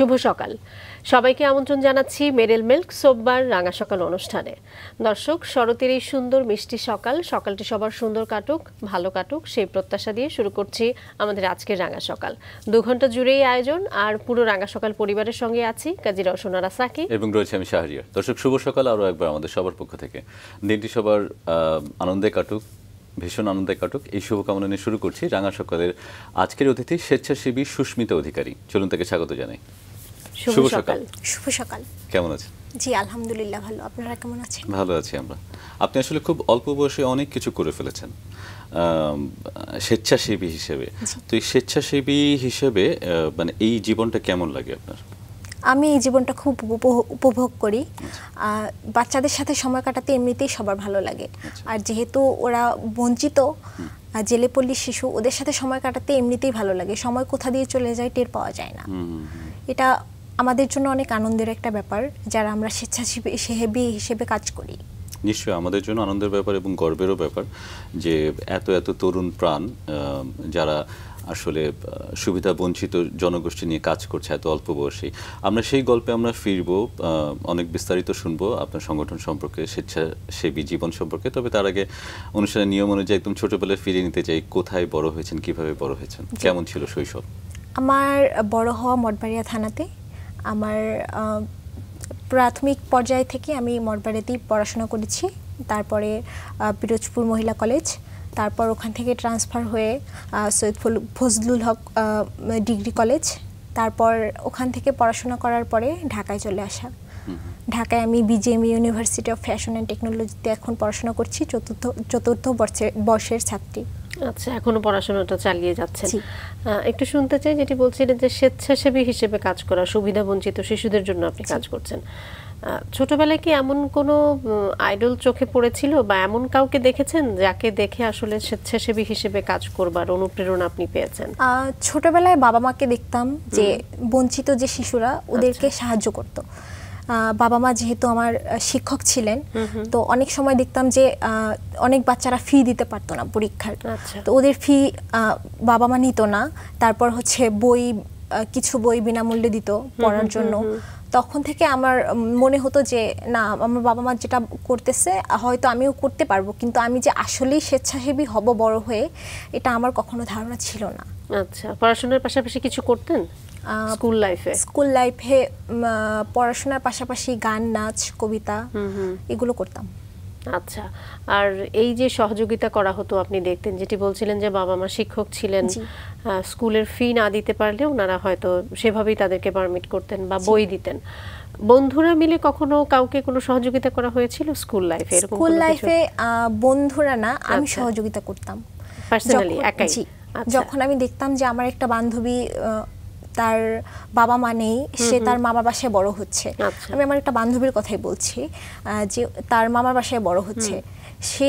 শুভ সকাল সবাইকে আমন্ত্রণ জানাচ্ছি মেরেল মিল্ক সোমবার রাঙা সকাল অনুষ্ঠানে দর্শক শরতের এই সুন্দর মিষ্টি সকাল সকালটি সবার সুন্দর কাটুক ভালো কাটুক সেই প্রত্যাশা দিয়ে শুরু করছি আমাদের আজকের রাঙা সকাল দু ঘন্টা জুড়েই আয়োজন আর পুরো রাঙা সকাল পরিবারের সঙ্গে আছি কাজী রসনারা সাকি এবং রয়েছে আমি শাহরিয়ার দর্শক শুভ সকাল আরও একবার আমাদের সবার পক্ষ থেকে দিনটি সবার আনন্দে কাটুক ভীষণ আনন্দে কাটুক এই শুভকামনা নিয়ে শুরু করছি রাঙা সকালের আজকের অতিথি স্বেচ্ছাসেবী সুস্মিতা অধিকারী চলুন তাকে স্বাগত জানাই শুভ সকাল শুভ সকাল কেমন আছেন জি আলহামদুলিল্লাহ ভালো আপনারা কেমন আছেন ভালো আছি আমরা আপনি আসলে খুব অল্প বয়সে অনেক কিছু করে ফেলেছেন স্বেচ্ছাসেবী হিসেবে তো এই স্বেচ্ছাসেবী হিসেবে মানে এই জীবনটা কেমন লাগে আপনার আমি এই জীবনটা খুব উপভোগ করি আচ্ছা। বাচ্চাদের সাথে সময় কাটাতে এমনিতেই সবার ভালো লাগে আচ্ছা। আর যেহেতু ওরা বঞ্চিত জেলে পল্লীর শিশু ওদের সাথে সময় কাটাতে এমনিতেই ভালো লাগে সময় কোথা দিয়ে চলে যায় টের পাওয়া যায় না এটা আমাদের জন্য অনেক আনন্দের একটা ব্যাপার যারা আমরা স্বেচ্ছাসেবী সেহেবী হিসেবে কাজ করি নিশ্চয়ই আমাদের জন্য আনন্দের ব্যাপার এবং গর্বেরও ব্যাপার যে এত এত তরুণ প্রাণ যারা আসলে সুবিধা বঞ্চিত জনগোষ্ঠী নিয়ে কাজ করছে এত অল্প বয়সে আমরা সেই গল্পে আমরা ফিরব অনেক বিস্তারিত শুনবো আপনার সংগঠন সম্পর্কে স্বেচ্ছাসেবী জীবন সম্পর্কে তবে তার আগে অনুষ্ঠানের নিয়ম অনুযায়ী একদম ছোটবেলায় ফিরিয়ে নিতে চাই কোথায় বড় হয়েছেন কিভাবে বড় হয়েছেন কেমন ছিল শৈশব আমার বড় হওয়া মঠবাড়িয়া থানাতে আমার প্রাথমিক পর্যায় থেকে আমি মঠবাড়িতেই পড়াশোনা করেছি তারপরে পিরোজপুর মহিলা কলেজ তারপর ওখান থেকে ট্রান্সফার হয়ে সৈয়দ ফজলুল হক ডিগ্রি কলেজ তারপর ওখান থেকে পড়াশোনা করার পরে ঢাকায় চলে আসা ঢাকায় আমি BJM university of fashion and টেকনোলজিতে এখন পড়াশোনা করছি চতুর্থ চতুর্থ বর্ষের বর্ষের ছাত্রী আচ্ছা এখনো পড়াশোনাটা চালিয়ে যাচ্ছেন একটু শুনতে চাই যেটি বলছিলেন যে স্বেচ্ছাসেবী হিসেবে কাজ করা সুবিধা বঞ্চিত শিশুদের জন্য আপনি কাজ করছেন ছোটবেলায় কি এমন কোনো আইডল চোখে পড়েছিল বা এমন কাউকে দেখেছেন যাকে দেখে আসলে স্বেচ্ছাসেবী হিসেবে কাজ করবার অনুপ্রেরণা আপনি পেয়েছেন ছোটবেলায় বাবা মাকে দেখতাম যে বঞ্চিত যে শিশুরা ওদেরকে আচ্ছা। সাহায্য করতো বাবা মা যেহেতু আমার শিক্ষক ছিলেন তো অনেক সময় দেখতাম যে অনেক বাচ্চারা ফি দিতে পারতো না পরীক্ষার আচ্ছা। তো ওদের ফি বাবা মা নিত না তারপর হচ্ছে বই কিছু বই বিনামূল্যে দিত পড়ার জন্য তখন থেকে আমার মনে হতো যে না আমার বাবা মা যেটা করতেছে হয়তো আমিও করতে পারবো কিন্তু আমি যে আসলেই স্বেচ্ছাসেবী হব বড় হয়ে এটা আমার কখনো ধারণা ছিল না আচ্ছা পড়াশোনার পাশাপাশি কিছু করতেন স্কুল লাইফে স্কুল লাইফে পড়াশোনার পাশাপাশি গান নাচ কবিতা এগুলো করতাম আচ্ছা আর এই যে সহযোগিতা করা হতো আপনি দেখতেন যেটি বলছিলেন যে বাবা মা শিক্ষক ছিলেন স্কুলের ফি না দিতে পারলে ওনারা হয়তো সেভাবেই তাদেরকে পারমিট করতেন বা বই দিতেন বন্ধুরা মিলে কখনো কাউকে কোনো সহযোগিতা করা হয়েছিল স্কুল লাইফে স্কুল লাইফে বন্ধুরা না আমি আচ্ছা। সহযোগিতা করতাম পার্সোনালি একাই আচ্ছা। যখন আমি দেখতাম যে আমার একটা বান্ধবী তার বাবা মা নেই সে তার মামার বাসায় বড় হচ্ছে আচ্ছা। আমি আমার একটা বান্ধবীর কথাই বলছি যে তার মামার বাসায় বড় হচ্ছে সে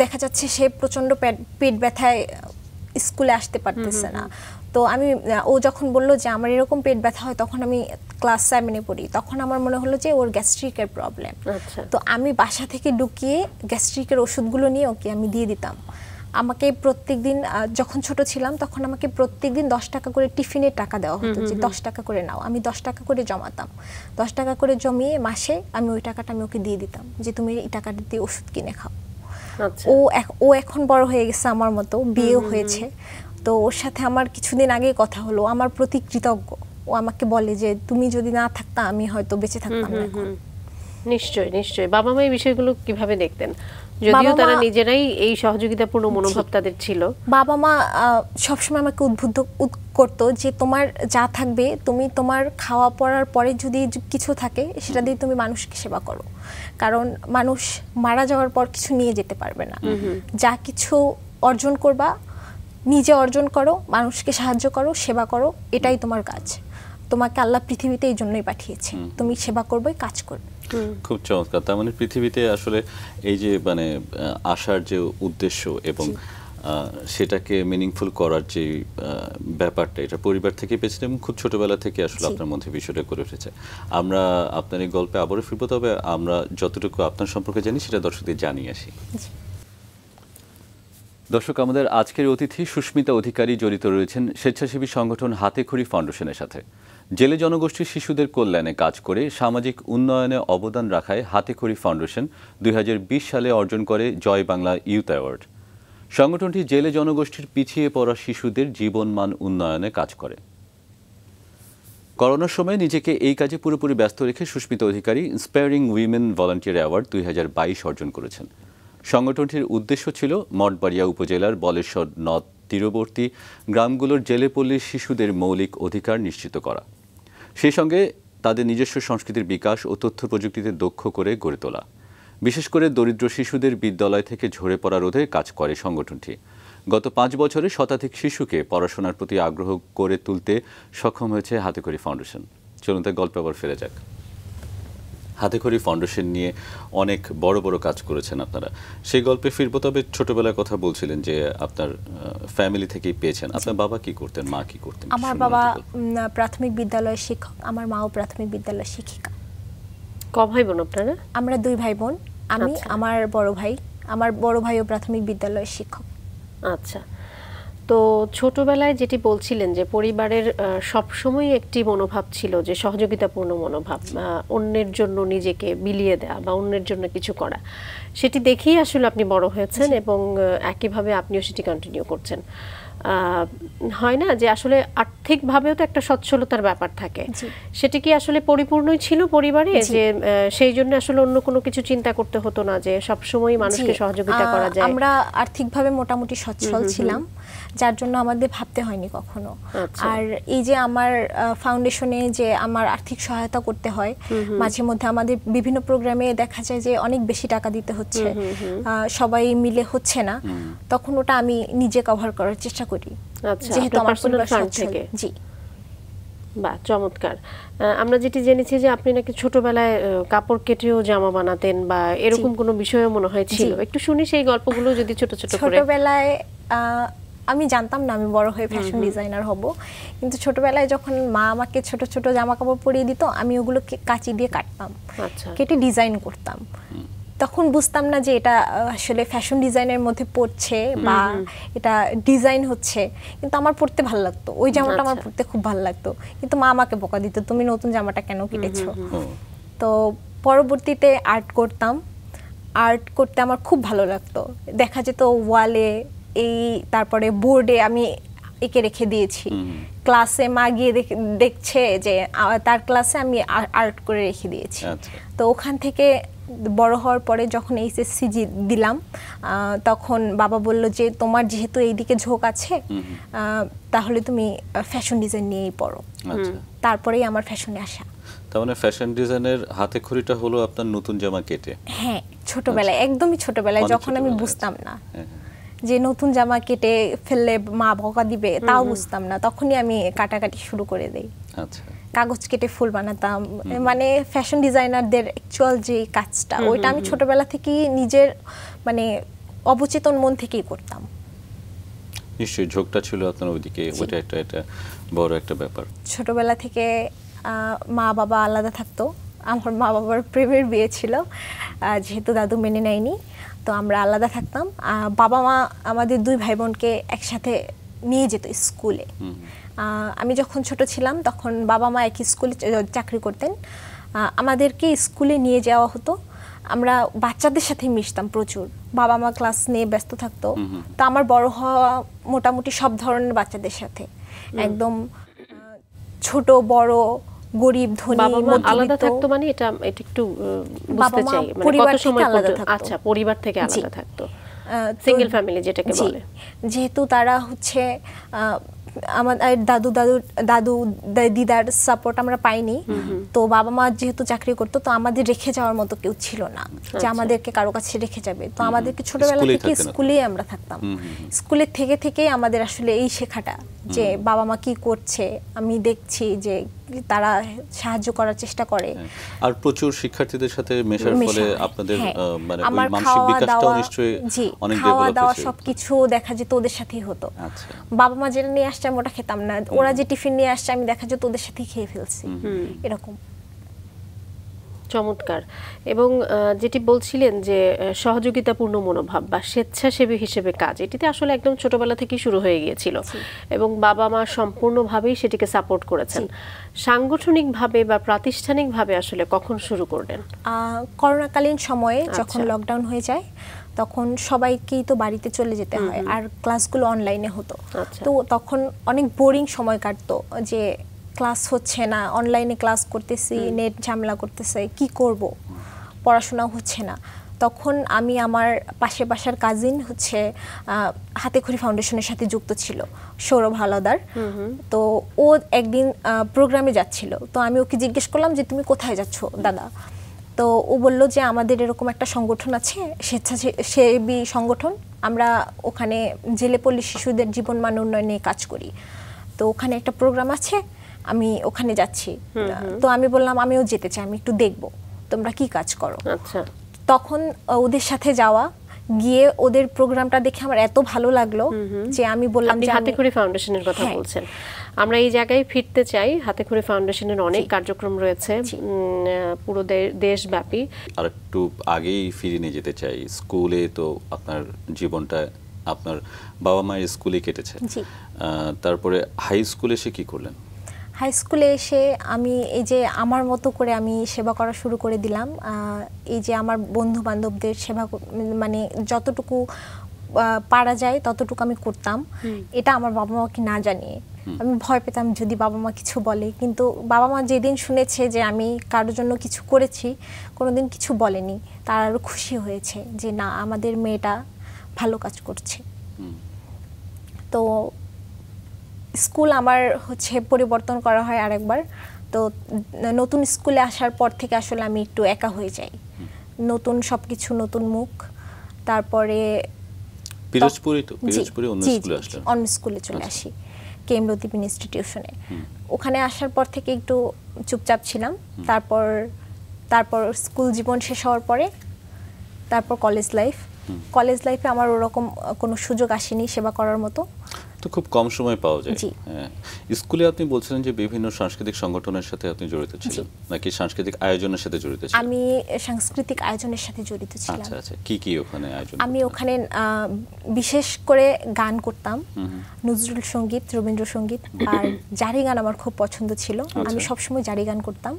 দেখা যাচ্ছে সে প্রচন্ড পেট ব্যথায় স্কুলে আসতে পারতেছে না তো আমি ও যখন বলল যে আমার এরকম পেট ব্যথা হয় তখন আমি ক্লাস সেভেনে পড়ি তখন আমার মনে হলো যে ওর গ্যাস্ট্রিকের প্রবলেম আচ্ছা। তো আমি বাসা থেকে ঢুকিয়ে গ্যাস্ট্রিকের ওষুধগুলো নিয়ে ওকে আমি দিয়ে দিতাম আমাকে প্রত্যেক দিন যখন ছোট ছিলাম তখন আমাকে প্রত্যেক দিন দশ টাকা করে টিফিনের টাকা দেওয়া হতো যে দশ টাকা করে নাও আমি দশ টাকা করে জমাতাম দশ টাকা করে জমিয়ে মাসে আমি ওই টাকাটা আমি ওকে দিয়ে দিতাম যে তুমি এই টাকাটা দিয়ে ওষুধ কিনে খাও আচ্ছা। ও ও এখন বড় হয়ে গেছে আমার মতো বিয়েও হয়েছে তো ওর সাথে আমার কিছুদিন আগে কথা হলো আমার প্রতি কৃতজ্ঞ ও আমাকে বলে যে তুমি যদি না থাকতা আমি হয়তো বেঁচে থাকতাম না এখন নিশ্চয়ই নিশ্চয়ই বাবা মা এই বিষয়গুলো কিভাবে দেখতেন যদিও তারা নিজেরাই এই সহযোগিতাপূর্ণ মনোভাব তাদের ছিল বাবা মা সবসময় আমাকে উদ্বুদ্ধ করতো যে তোমার যা থাকবে তুমি তোমার খাওয়া পড়ার পরে যদি কিছু থাকে সেটা দিয়ে তুমি মানুষকে সেবা করো কারণ মানুষ মারা যাওয়ার পর কিছু নিয়ে যেতে পারবে না যা কিছু অর্জন করবা নিজে অর্জন করো মানুষকে সাহায্য করো সেবা করো এটাই তোমার কাজ তোমাকে আল্লাহ পৃথিবীতে এই জন্যই পাঠিয়েছে তুমি সেবা করবে কাজ করবে খুব চমৎকার তার মানে পৃথিবীতে আসলে এই যে মানে আসার যে উদ্দেশ্য এবং সেটাকে মিনিংফুল করার যে ব্যাপারটা এটা পরিবার থেকে পেয়েছেন এবং খুব ছোটবেলা থেকে আসলে আপনার মধ্যে বিষয়টা করে উঠেছে আমরা আপনার এই গল্পে আবারও ফিরব তবে আমরা যতটুকু আপনার সম্পর্কে জানি সেটা দর্শকদের জানিয়ে আসি দর্শক আমাদের আজকের অতিথি সুস্মিতা অধিকারী জড়িত রয়েছেন স্বেচ্ছাসেবী সংগঠন হাতেখড়ি ফাউন্ডেশনের সাথে জেলে জনগোষ্ঠীর শিশুদের কল্যাণে কাজ করে সামাজিক উন্নয়নে অবদান রাখায় হাতেখড়ি ফাউন্ডেশন দুই সালে অর্জন করে জয় বাংলা ইউথ অ্যাওয়ার্ড সংগঠনটি জেলে জনগোষ্ঠীর পিছিয়ে পড়া শিশুদের জীবনমান উন্নয়নে কাজ করে করোনার সময় নিজেকে এই কাজে পুরোপুরি ব্যস্ত রেখে Susmit Adhikari inspiring women volunteer award দুই অর্জন করেছেন সংগঠনটির উদ্দেশ্য ছিল মঠবাড়িয়া উপজেলার বলেশ্বর নদ তীরবর্তী গ্রামগুলোর জেলেপল্লীর শিশুদের মৌলিক অধিকার নিশ্চিত করা সেই সঙ্গে তাদের নিজস্ব সংস্কৃতির বিকাশ ও তথ্য প্রযুক্তিতে দক্ষ করে গড়ে তোলা বিশেষ করে দরিদ্র শিশুদের বিদ্যালয় থেকে ঝরে পড়া রোধে কাজ করে সংগঠনটি গত পাঁচ বছরে শতাধিক শিশুকে পড়াশোনার প্রতি আগ্রহ করে তুলতে সক্ষম হয়েছে হাতে ফাউন্ডেশন চলুন তার গল্পে আবার ফেলে যাক হাতেখড়ি ফাউন্ডেশন নিয়ে অনেক বড় বড় কাজ করেছেন আপনারা সেই গল্পে ফিরবো তবে ছোটবেলার কথা বলছিলেন যে আপনার ফ্যামিলি থেকেই পেয়েছেন আপনার বাবা কি করতেন মা কি করতেন আমার বাবা প্রাথমিক বিদ্যালয়ের শিক্ষক আমার মাও প্রাথমিক বিদ্যালয়ের শিক্ষিকা ক ভাই বোন আপনারা আমরা দুই ভাই বোন আমি আচ্ছা। আমার বড় ভাই আমার বড় ভাইও প্রাথমিক বিদ্যালয়ের শিক্ষক আচ্ছা তো ছোটবেলায় যেটি বলছিলেন যে পরিবারের সবসময় একটি মনোভাব ছিল যে সহযোগিতাপূর্ণ মনোভাব অন্যের জন্য নিজেকে বিলিয়ে দেওয়া বা অন্যের জন্য কিছু করা সেটি দেখেই আসলে আপনি বড় হয়েছেন এবং একইভাবে আপনিও সেটি কন্টিনিউ করছেন হয় না যে আসলে আর্থিকভাবেও তো একটা সচ্ছলতার ব্যাপার থাকে সেটি কি আসলে পরিপূর্ণই ছিল পরিবারে যে সেই জন্য আসলে অন্য কোনো কিছু চিন্তা করতে হতো না যে সবসময় মানুষকে সহযোগিতা করা যায় আমরা আর্থিকভাবে মোটামুটি সচ্ছল ছিলাম যার জন্য আমাদের ভাবতে হয়নি কখনো আচ্ছা। আর এই যে আমার ফাউন্ডেশনে যে আমার আর্থিক সহায়তা করতে হয় মাঝে মধ্যে আমাদের বিভিন্ন প্রোগ্রামে দেখা যায় যে অনেক বেশি টাকা দিতে হচ্ছে সবাই মিলে হচ্ছে না তখন ওটা আমি নিজে কভার করার চেষ্টা করি আচ্ছা, যেহেতু আমার জি বা চমৎকার আমরা যেটি জেনেছি যে আপনি নাকি ছোটবেলায় কাপড় কেটেও জামা বানাতেন বা এরকম কোনো বিষয়ও মনে হয় ছিল একটু শুনি সেই গল্পগুলো যদি ছোট ছোট ছোটবেলায় আমি জানতাম না আমি বড় হয়ে ফ্যাশন ডিজাইনার হব কিন্তু ছোটবেলায় যখন মা আমাকে ছোট ছোট জামা কাপড় পরিয়ে দিত আমি ওগুলোকে কাঁচি দিয়ে কাটতাম আচ্ছা। কেটে ডিজাইন করতাম তখন বুঝতাম না যে এটা আসলে ফ্যাশন ডিজাইনের মধ্যে পড়ছে বা এটা ডিজাইন হচ্ছে কিন্তু আমার পড়তে ভালো লাগতো ওই জামাটা আমার আচ্ছা। পড়তে খুব ভালো লাগতো কিন্তু মা আমাকে বকা দিত তুমি নতুন জামাটা কেন কেটেছো তো পরবর্তীতে আর্ট করতাম আর্ট করতে আমার খুব ভালো লাগতো দেখা যেত ওয়ালে এই তারপরে বোর্ডে আমি একে রেখে দিয়েছি ক্লাসে মা গিয়ে দেখছে যে তার ক্লাসে আমি আর্ট করে রেখে দিয়েছি আচ্ছা। তো ওখান থেকে বড় হওয়ার পরে যখন এইচএসসি দিলাম তখন বাবা বলল যে তোমার যেহেতু এইদিকে ঝোঁক আছে তাহলে তুমি ফ্যাশন ডিজাইন নিয়েই পড়ো আচ্ছা। তারপরেই আমার ফ্যাশনে আসা তার মানে ফ্যাশন ডিজাইনের হাতে খড়িটা হলো আপনার নতুন জামা কেটে হ্যাঁ ছোটবেলায় আচ্ছা। একদমই ছোটবেলায় যখন আমি বুঝতাম না হ্যাঁ, হ্যাঁ। যে নতুন জামা কেটে ফেললে মা বকা দিবে তাও বুঝতাম না তখনই আমি কাটাকাটি শুরু করে দেই আচ্ছা। কাগজ কেটে ফুল বানাতাম মানে ফ্যাশন ডিজাইনারদের অ্যাকচুয়াল যে কাজটা ওইটা আমি ছোটবেলা থেকেই নিজের মানে অবচেতন মন থেকেই করতাম নিশ্চয়ই ঝোঁকটা ছিল আপনার ওইদিকে ওইটা একটা এটা বড় একটা ব্যাপার ছোটবেলা থেকে মা বাবা আলাদা থাকতো আমার মা বাবার প্রেমের বিয়ে ছিল যেহেতু দাদু মেনে নেয়নি তো আমরা আলাদা থাকতাম বাবা মা আমাদের দুই ভাই বোনকে একসাথে নিয়ে যেত স্কুলে আমি যখন ছোট ছিলাম তখন বাবা মা এক স্কুলে চাকরি করতেন আমাদেরকে স্কুলে নিয়ে যাওয়া হতো আমরা বাচ্চাদের সাথে মিশতাম প্রচুর বাবা মা ক্লাস নিয়ে ব্যস্ত থাকতো তো আমার বড় হওয়া মোটামুটি সব ধরনের বাচ্চাদের সাথে একদম ছোট বড় গরিব ধনী আলাদা থাকতো মানে এটা একটু বুঝতে চাই মানে কত সময় আচ্ছা পরিবার থেকে আলাদা থাকতো সিঙ্গেল ফ্যামিলি যেটাকে বলে যেহেতু তারা হচ্ছে আমার দাদু দাদু দাদু দিদার সাপোর্ট আমরা পাইনি তো বাবা মা যেহেতু চাকরি করতো তো আমাদের রেখে যাওয়ার মতো কেউ ছিল না যে আচ্ছা। আমাদেরকে কারো কাছে রেখে যাবে তো আমাদেরকে ছোটবেলা থেকে স্কুলেই আমরা থাকতাম স্কুলে থেকে থেকেই আমাদের আসলে এই শেখাটা যে বাবা মা কি করছে আমি দেখছি যে তারা সাহায্য করার চেষ্টা করে হ্যাঁ। আর প্রচুর শিক্ষার্থীদের সাথে মেশার ফলে আপনাদের হ্যাঁ। মানে মানসিক বিকাশটাও নিশ্চয়ই অনেক খাওয়া দাওয়া সবকিছু দেখা যেত ওদের সাথেই হতো আচ্ছা। বাবা মা যেটা নিয়ে আসছে আমি ওটা খেতাম না ওরা যে টিফিন নিয়ে আসছে আমি দেখা যেত ওদের সাথেই খেয়ে ফেলছি এরকম চমৎকার এবং যেটি বলছিলেন যে সহযোগিতাপূর্ণ মনোভাব বা স্বেচ্ছাসেবী হিসেবে কাজ এটিতে আসলে একদম ছোটবেলা থেকেই শুরু হয়ে গিয়েছিল এবং বাবা মা সম্পূর্ণভাবেই সেটিকে সাপোর্ট করেছেন সাংগঠনিকভাবে বা প্রাতিষ্ঠানিকভাবে আসলে কখন শুরু করলেন করোনাকালীন সময়ে আচ্ছা। যখন লকডাউন হয়ে যায় তখন সবাইকেই তো বাড়িতে চলে যেতে হয় আর ক্লাসগুলো অনলাইনে হতো আচ্ছা। তো তখন অনেক বোরিং সময় কাটতো যে ক্লাস হচ্ছে না অনলাইনে ক্লাস করতেছি নেট ঝামেলা করতেছে কি করব পড়াশোনা হচ্ছে না তখন আমি আমার পাশে বাসার কাজিন হচ্ছে হাতে খড়ি ফাউন্ডেশনের সাথে যুক্ত ছিল সৌরভ হালদার তো ও একদিন প্রোগ্রামে যাচ্ছিল তো আমি ওকে জিজ্ঞেস করলাম যে তুমি কোথায় যাচ্ছ দাদা তো ও বলল যে আমাদের এরকম একটা সংগঠন আছে স্বেচ্ছাসেবী সংগঠন আমরা ওখানে জেলে পল্লী শিশুদের জীবন মান উন্নয়নে কাজ করি তো ওখানে একটা প্রোগ্রাম আছে আমি ওখানে যাচ্ছি তো আমি বললাম আমিও যেতে চাই আমি একটু দেখব তোমরা কি কাজ করো আচ্ছা। তখন ওদের সাথে যাওয়া গিয়ে ওদের প্রোগ্রামটা দেখে আমার এত ভালো লাগলো যে আমি বললাম যে হাতে খড়ি ফাউন্ডেশনের কথা হ্যাঁ। বলছেন আমরা এই জায়গায় ফিরতে চাই হাতে খড়ি ফাউন্ডেশনের অনেক কার্যক্রম রয়েছে পুরো দেশব্যাপী আর একটু আগেই ফিরে নিয়ে যেতে চাই স্কুলে তো আপনার জীবনটা আপনার বাবা মায়ের স্কুলে কেটেছে তারপরে হাই স্কুলে সে কি করলেন হাই স্কুলে এসে আমি এই যে আমার মতো করে আমি সেবা করা শুরু করে দিলাম এই যে আমার বন্ধু বান্ধবদের সেবা মানে যতটুকু পারা যায় ততটুকু আমি করতাম এটা আমার বাবা মাকে না জানিয়ে আমি ভয় পেতাম যদি বাবা মা কিছু বলে কিন্তু বাবা মা যেদিন শুনেছে যে আমি কারোর জন্য কিছু করেছি কোনোদিন কিছু বলেনি তারা আরও খুশি হয়েছে যে না আমাদের মেয়েটা ভালো কাজ করছে তো স্কুল আমার হচ্ছে পরিবর্তন করা হয় আরেকবার তো নতুন স্কুলে আসার পর থেকে আসলে আমি একটু একা হয়ে যাই নতুন সব কিছু নতুন মুখ তারপরে পিরোজপুরে তো পিরোজপুরে অন্য স্কুলে অন্য স্কুলে চলে আচ্ছা। আসি কেমরদ্বীপ ইনস্টিটিউশনে ওখানে আসার পর থেকে একটু চুপচাপ ছিলাম তারপর তারপর স্কুল জীবন শেষ হওয়ার পরে তারপর কলেজ লাইফ কলেজ লাইফে আমার ওরকম কোনো সুযোগ আসেনি সেবা করার মতো তো খুব কম সময় পাওয়া যায় হ্যাঁ স্কুলে আপনি বলছিলেন যে বিভিন্ন সাংস্কৃতিক সংগঠনের সাথে আপনি জড়িত ছিলেন নাকি সাংস্কৃতিক আয়োজনের সাথে জড়িত ছিলেন আমি সাংস্কৃতিক আয়োজনের সাথে জড়িত ছিলাম আচ্ছা আচ্ছা কি কি ওখানে আয়োজন আমি ওখানে বিশেষ করে গান করতাম নজরুল সঙ্গীত রবীন্দ্রসঙ্গীত আর জারি গান আমার খুব পছন্দ ছিল আমি আচ্ছা। সবসময় জারি গান করতাম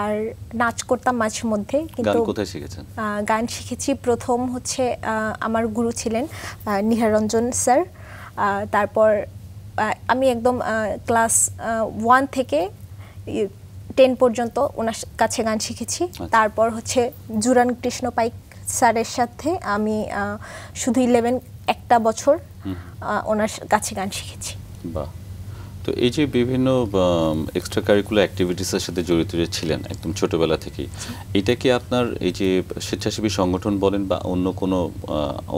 আর নাচ করতাম মাঝে মধ্যে কিন্তু কোথায় শিখেছেন গান শিখেছি প্রথম হচ্ছে আমার গুরু ছিলেন নিহারঞ্জন স্যার তারপর আমি একদম ক্লাস ওয়ান থেকে টেন পর্যন্ত ওনার কাছে গান শিখেছি আচ্ছা। তারপর হচ্ছে জুরান কৃষ্ণ পাইক স্যারের সাথে আমি শুধু ইলেভেন একটা বছর ওনার কাছে গান শিখেছি তো এই যে বিভিন্ন এক্সট্রা কারিকুলার অ্যাক্টিভিটিসের সাথে জড়িত যে ছিলেন একদম ছোটোবেলা থেকেই এটা কি আপনার এই যে স্বেচ্ছাসেবী সংগঠন বলেন বা অন্য কোনো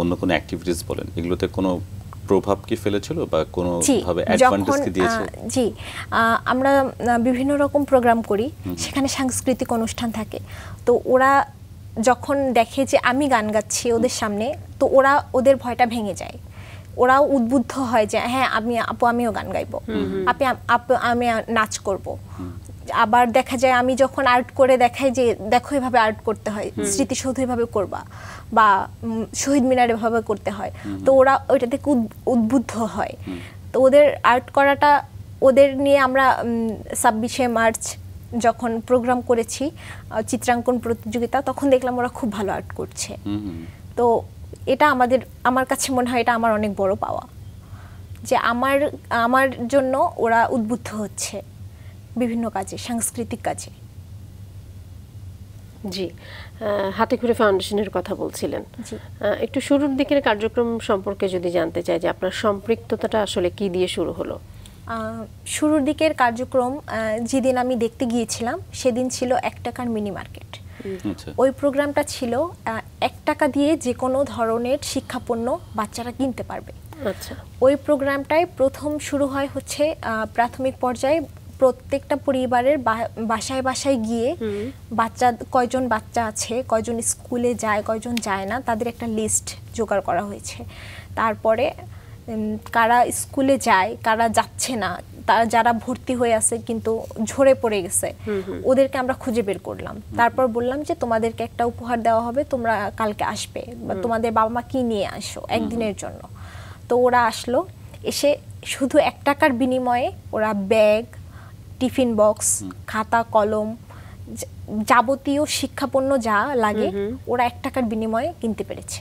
অন্য কোনো অ্যাক্টিভিটিস বলেন এগুলোতে কোনো প্রভাব কি ফেলেছিল বা কোনো ভাবে অ্যাডভান্টেজ কি দিয়েছে জি আমরা বিভিন্ন রকম প্রোগ্রাম করি সেখানে সাংস্কৃতিক অনুষ্ঠান থাকে তো ওরা যখন দেখে যে আমি গান গাচ্ছি ওদের সামনে তো ওরা ওদের ভয়টা ভেঙে যায় ওরাও উদ্বুদ্ধ হয় যে হ্যাঁ আমি আপু আমিও গান গাইব আপনি আমি নাচ করব আবার দেখা যায় আমি যখন আর্ট করে দেখাই যে দেখো এভাবে আর্ট করতে হয় স্মৃতিসৌধ এভাবে করবা বা শহীদ মিনার এভাবে করতে হয় তো ওরা ওইটা থেকে উদ্বুদ্ধ হয় তো ওদের আর্ট করাটা ওদের নিয়ে আমরা ছাব্বিশে মার্চ যখন প্রোগ্রাম করেছি চিত্রাঙ্কন প্রতিযোগিতা তখন দেখলাম ওরা খুব ভালো আর্ট করছে তো এটা আমাদের আমার কাছে মনে হয় এটা আমার অনেক বড় পাওয়া যে আমার আমার জন্য ওরা উদ্বুদ্ধ হচ্ছে বিভিন্ন কাজে সাংস্কৃতিক কাজে জি হাতে ঘুরে ফাউন্ডেশনের কথা বলছিলেন একটু শুরুর দিকের কার্যক্রম সম্পর্কে যদি জানতে চাই যে আপনার সম্পৃক্ততাটা আসলে কি দিয়ে শুরু হলো শুরুর দিকের কার্যক্রম যেদিন আমি দেখতে গিয়েছিলাম সেদিন ছিল এক টাকার মিনি মার্কেট আচ্ছা। ওই প্রোগ্রামটা ছিল এক টাকা দিয়ে যে কোনো ধরনের শিক্ষাপণ্য বাচ্চারা কিনতে পারবে আচ্ছা ওই প্রোগ্রামটায় প্রথম শুরু হয় হচ্ছে প্রাথমিক পর্যায়ে প্রত্যেকটা পরিবারের বাসায় বাসায় গিয়ে বাচ্চা কয়জন বাচ্চা আছে কয়জন স্কুলে যায় কয়জন যায় না তাদের একটা লিস্ট জোগাড় করা হয়েছে তারপরে কারা স্কুলে যায় কারা যাচ্ছে না তারা যারা ভর্তি হয়ে আছে কিন্তু ঝরে পড়ে গেছে ওদেরকে আমরা খুঁজে বের করলাম তারপর বললাম যে তোমাদেরকে একটা উপহার দেওয়া হবে তোমরা কালকে আসবে বা তোমাদের বাবা মা কি নিয়ে আসো একদিনের জন্য তো ওরা আসলো এসে শুধু এক টাকার বিনিময়ে ওরা ব্যাগ টিফিন বক্স খাতা কলম যাবতীয় শিক্ষাপণ্য যা লাগে ওরা এক টাকার বিনিময়ে কিনতে পেরেছে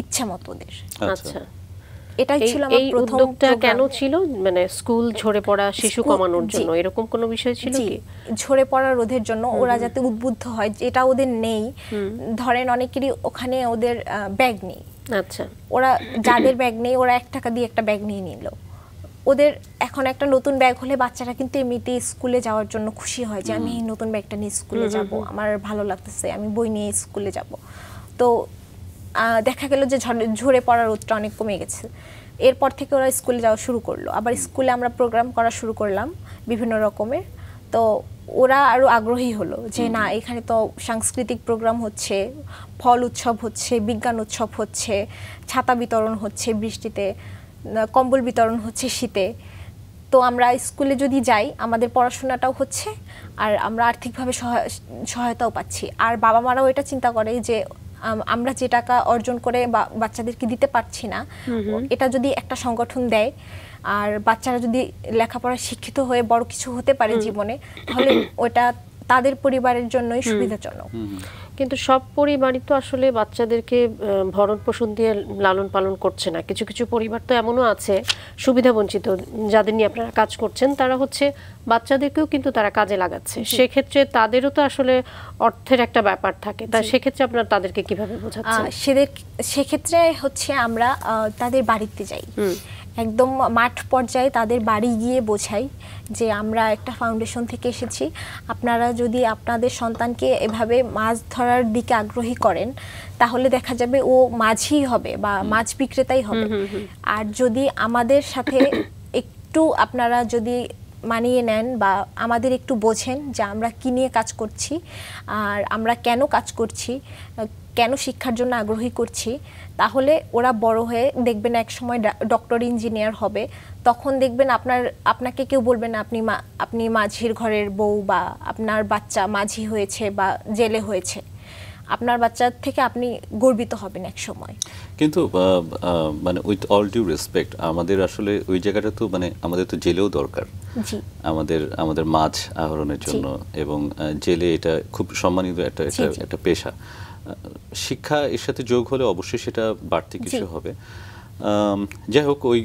ইচ্ছা মতো ওদের আচ্ছা, আচ্ছা। এটাই ছিল আমার প্রথম উদ্যোগটা কেন ছিল মানে স্কুল ঝরে পড়া শিশু কমানোর জন্য এরকম কোনো বিষয় ছিল কি ঝরে পড়া রোধের জন্য ওরা যাতে উদ্বুদ্ধ হয় যেটা ওদের নেই ধরেন অনেকেরই ওখানে ওদের ব্যাগ নেই আচ্ছা ওরা যাদের ব্যাগ নেই ওরা এক টাকা দিয়ে একটা ব্যাগ নিয়ে নিল ওদের এখন একটা নতুন ব্যাগ হলে বাচ্চারা কিন্তু এমনিতে স্কুলে যাওয়ার জন্য খুশি হয় যে আমি নতুন ব্যাগটা নিয়ে স্কুলে যাব আমার ভালো লাগতেছে আমি বই নিয়ে স্কুলে যাব তো দেখা গেল যে ঝরে পড়ার রোদটা অনেক কমে গেছে এরপর থেকে ওরা স্কুলে যাওয়া শুরু করলো আবার স্কুলে আমরা প্রোগ্রাম করা শুরু করলাম বিভিন্ন রকমের তো ওরা আরও আগ্রহী হলো যে না এখানে তো সাংস্কৃতিক প্রোগ্রাম হচ্ছে ফল উৎসব হচ্ছে বিজ্ঞান উৎসব হচ্ছে ছাতা বিতরণ হচ্ছে বৃষ্টিতে কম্বল বিতরণ হচ্ছে শীতে তো আমরা স্কুলে যদি যাই আমাদের পড়াশোনাটাও হচ্ছে আর আমরা আর্থিকভাবে সহায়তাও পাচ্ছি আর বাবা মারাও এটা চিন্তা করে যে আমরা যে টাকা অর্জন করে বাচ্চাদেরকে দিতে পারছি না এটা যদি একটা সংগঠন দেয় আর বাচ্চারা যদি লেখাপড়া শিক্ষিত হয়ে বড় কিছু হতে পারে জীবনে তাহলে ওটা তাদের পরিবারের জন্যই সুবিধাজনক কিন্তু সব পরিবারই তো আসলে বাচ্চাদেরকে ভরণ পোষণ দিয়ে লালন পালন করছে না কিছু কিছু পরিবার তো এমনও আছে সুবিধাবঞ্চিত যাদের নিয়ে আপনারা কাজ করছেন তারা হচ্ছে বাচ্চাদেরকেও কিন্তু তারা কাজে লাগাচ্ছে সেক্ষেত্রে তাদেরও তো আসলে অর্থের একটা ব্যাপার থাকে তা সেক্ষেত্রে আপনারা তাদেরকে কিভাবে বোঝাচ্ছেন সেদের সেক্ষেত্রে হচ্ছে আমরা তাদের বাড়িতে যাই একদম মাঠ পর্যায়ে তাদের বাড়ি গিয়ে বোঝাই যে আমরা একটা ফাউন্ডেশন থেকে এসেছি আপনারা যদি আপনাদের সন্তানকে এভাবে মাছ ধরার দিকে আগ্রহী করেন তাহলে দেখা যাবে ও মাঝই হবে বা মাছ বিক্রেতাই হবে আর যদি আমাদের সাথে একটু আপনারা যদি মানিয়ে নেন বা আমাদের একটু বোঝেন যে আমরা কী নিয়ে কাজ করছি আর আমরা কেন কাজ করছি কেন শিক্ষার জন্য আগ্রহী করছি তাহলে ওরা বড় হয়ে দেখবেন এক সময় ডক্টর ইঞ্জিনিয়ার হবে তখন দেখবেন আপনার আপনাকে কেউ বলবেন আপনি মা আপনি মাঝির ঘরের বউ বা আপনার বাচ্চা মাঝি হয়েছে বা জেলে হয়েছে আপনার বাচ্চার থেকে আপনি গর্বিত হবেন এক সময় কিন্তু মানে উইথ অল ডিউ রেসপেক্ট আমাদের আসলে ওই জায়গাটা তো মানে আমাদের তো জেলেও দরকার আমাদের আমাদের মাছ আহরণের জন্য এবং জেলে এটা খুব সম্মানিত একটা একটা পেশা শিক্ষা এর সাথে যোগ হলে অবশ্যই সেটা বাড়তি কিছু হবে যাই হোক ওই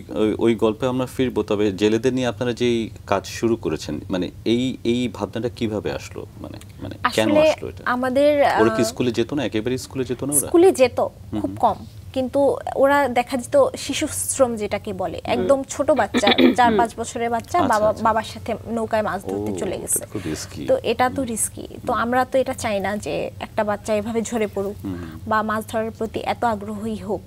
ওই গল্পে আমরা ফিরবো তবে জেলেদের নিয়ে আপনারা যেই কাজ শুরু করেছেন মানে এই এই ভাবনাটা কিভাবে আসলো মানে মানে কেন আসলো এটা আমাদের ওরা কি স্কুলে যেত না একেবারে স্কুলে যেত না ওরা স্কুলে যেত খুব কম কিন্তু ওরা দেখা যেত শিশু শ্রম যেটাকে বলে একদম ছোট বাচ্চা চার পাঁচ বছরের বাচ্চা আচ্ছা, বাবা আচ্ছা। বাবার সাথে নৌকায় মাছ ধরতে চলে গেছে তো এটা তো রিস্কি তো আমরা তো এটা চাই না যে একটা বাচ্চা এভাবে ঝরে পড়ুক বা মাছ ধরার প্রতি এত আগ্রহী হোক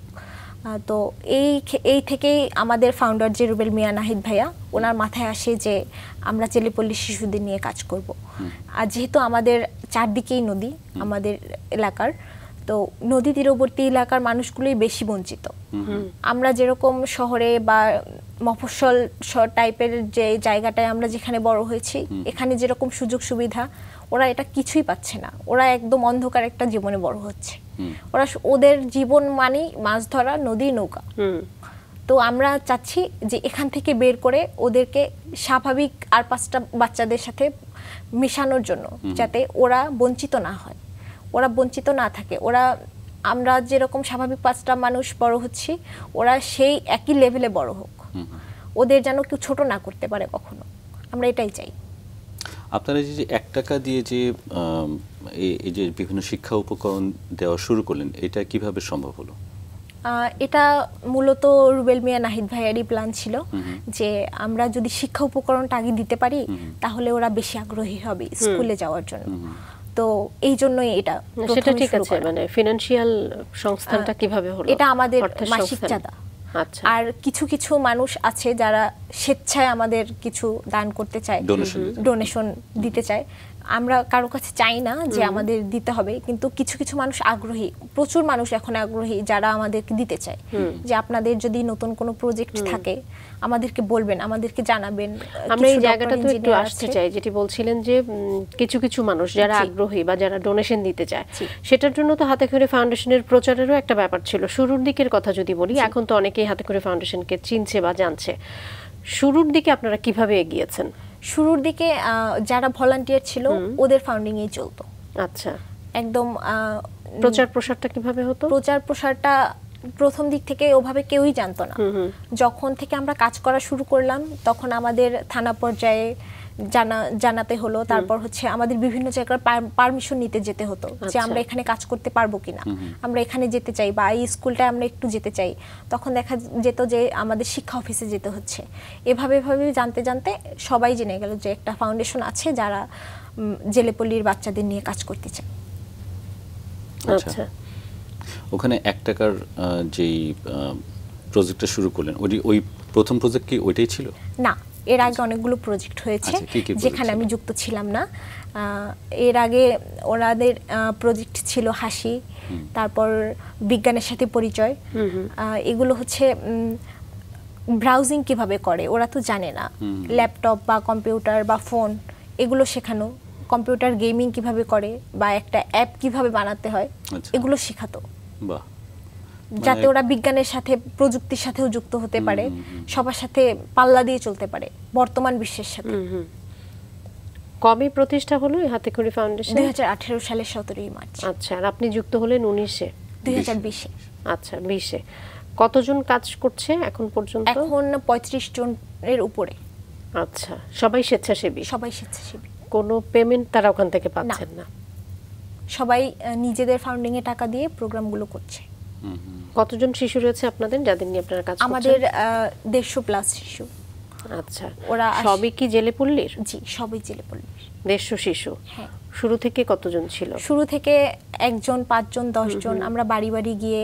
তো এই এই থেকেই আমাদের ফাউন্ডার যে রুবেল মিয়া নাহিদ ভাইয়া ওনার মাথায় আসে যে আমরা চেলিপল্লী শিশুদের নিয়ে কাজ করব আর যেহেতু আমাদের চারদিকেই নদী আমাদের এলাকার তো নদী তীরবর্তী এলাকার মানুষগুলোই বেশি বঞ্চিত আমরা যেরকম শহরে বা মফস্বল টাইপের যে জায়গাটায় আমরা যেখানে বড় হয়েছি এখানে যেরকম সুযোগ সুবিধা ওরা এটা কিছুই পাচ্ছে না ওরা একদম অন্ধকার একটা জীবনে বড় হচ্ছে ওরা ওদের জীবন মানে মাছ ধরা নদী নৌকা তো আমরা চাচ্ছি যে এখান থেকে বের করে ওদেরকে স্বাভাবিক আর পাঁচটা বাচ্চাদের সাথে মেশানোর জন্য যাতে ওরা বঞ্চিত না হয় ওরা বঞ্চিত না থাকে ওরা আমরা যেরকম স্বাভাবিক পাঁচটা মানুষ বড় হচ্ছি ওরা সেই একই লেভেলে বড় হোক ওদের যেন কেউ ছোট না করতে পারে কখনো আমরা এটাই চাই আপনারা যে এক টাকা দিয়ে যে এই যে বিভিন্ন শিক্ষা উপকরণ দেওয়া শুরু করলেন এটা কিভাবে সম্ভব হলো এটা মূলত রুবেল মিয়া নাহিদ ভাইয়ারই প্ল্যান ছিল যে আমরা যদি শিক্ষা উপকরণটা আগে দিতে পারি তাহলে ওরা বেশি আগ্রহী হবে স্কুলে যাওয়ার জন্য তো এই জন্যই এটা সেটা ঠিক আছে মানে ফিনান্সিয়াল সংস্থানটা হ্যাঁ, কিভাবে হলো এটা আমাদের মাসিক চাঁদা আচ্ছা। আর কিছু কিছু মানুষ আছে যারা স্বেচ্ছায় আমাদের কিছু দান করতে চায় ডোনেশন দিতে চায় আমরা কারো কাছে চাই না যে আমাদের দিতে হবে কিন্তু কিছু কিছু মানুষ আগ্রহী প্রচুর মানুষ এখন আগ্রহী যারা আমাদেরকে দিতে চায় যে আপনাদের যদি নতুন কোনো প্রজেক্ট থাকে আমাদেরকে বলবেন আমাদেরকে জানাবেন আমরা এই জায়গাটা তো একটু আসতে চাই যেটি বলছিলেন যে কিছু কিছু মানুষ যারা আগ্রহী বা যারা ডোনেশন দিতে চায় সেটার জন্য তো হাতে খড়ি ফাউন্ডেশনের প্রচারেরও একটা ব্যাপার ছিল শুরুর দিকের কথা যদি বলি এখন তো অনেকেই হাতে খড়ি ফাউন্ডেশনকে চিনছে বা জানছে শুরুর দিকে আপনারা কিভাবে এগিয়েছেন শুরুর দিকে যারা ভলান্টিয়ার ছিল ওদের ফাউন্ডিং এই চলতো আচ্ছা একদম প্রচার প্রসারটা কিভাবে হতো প্রচার প্রসারটা প্রথম দিক থেকে ওভাবে কেউই জানতো না যখন থেকে আমরা কাজ করা শুরু করলাম তখন আমাদের থানা পর্যায়ে জানা জানাতে হলো তারপর হচ্ছে আমাদের বিভিন্ন জায়গার পারমিশন নিতে যেতে হতো যে আচ্ছা। আমরা এখানে কাজ করতে পারবো কিনা আমরা এখানে যেতে চাই বা এই স্কুলটা আমরা একটু যেতে চাই তখন দেখা যেত যে আমাদের শিক্ষা অফিসে যেতে হচ্ছে এভাবে এভাবে জানতে জানতে সবাই জেনে গেল যে একটা ফাউন্ডেশন আছে যারা জেলেপল্লির বাচ্চাদের নিয়ে কাজ করতে চায় আচ্ছা, আচ্ছা। ওখানে এক টাকার যেই প্রজেক্টটা শুরু করলেন ওই ওই প্রথম প্রজেক্ট কি ওইটাই ছিল না এর আগে অনেকগুলো প্রজেক্ট হয়েছে আচ্ছা, যেখানে আমি যুক্ত ছিলাম না এর আগে ওনাদের প্রজেক্ট ছিল হাসি তারপর বিজ্ঞানের সাথে পরিচয় এগুলো হচ্ছে ব্রাউজিং কিভাবে করে ওরা তো জানে না ল্যাপটপ বা কম্পিউটার বা ফোন এগুলো শেখানো কম্পিউটার গেমিং কিভাবে করে বা একটা অ্যাপ কিভাবে বানাতে হয় আচ্ছা। এগুলো শেখাতো বাহ মানে যাতে ওরা বিজ্ঞানের সাথে প্রযুক্তির সাথেও যুক্ত হতে পারে সবার সাথে পাল্লা দিয়ে চলতে পারে বর্তমান বিশ্বের সাথে কবে প্রতিষ্ঠা হলো হাতেখড়ি ফাউন্ডেশন 2018 সালের 17 মার্চ আচ্ছা আর আপনি যুক্ত হলেন 19 এ 2020 এ আচ্ছা এ কতজন কাজ করছে এখন পর্যন্ত এখন পঁয়ত্রিশ জনের উপরে আচ্ছা সবাই স্বেচ্ছাসেবী সবাই স্বেচ্ছাসেবী কোনো পেমেন্ট তারা ওখান থেকে পাচ্ছেন না সবাই নিজেদের ফান্ডিং এ টাকা দিয়ে প্রোগ্রামগুলো করছে কতজন শিশু রয়েছে আপনাদের যাদের নিয়ে আপনারা কাজ আমাদের দেড়শো প্লাস শিশু আচ্ছা ওরা সবই কি জেলে পল্লীর জি সবই জেলে পল্লীর দেড়শো শিশু হ্যাঁ। শুরু থেকে কতজন ছিল শুরু থেকে একজন পাঁচজন দশজন আমরা বাড়ি বাড়ি গিয়ে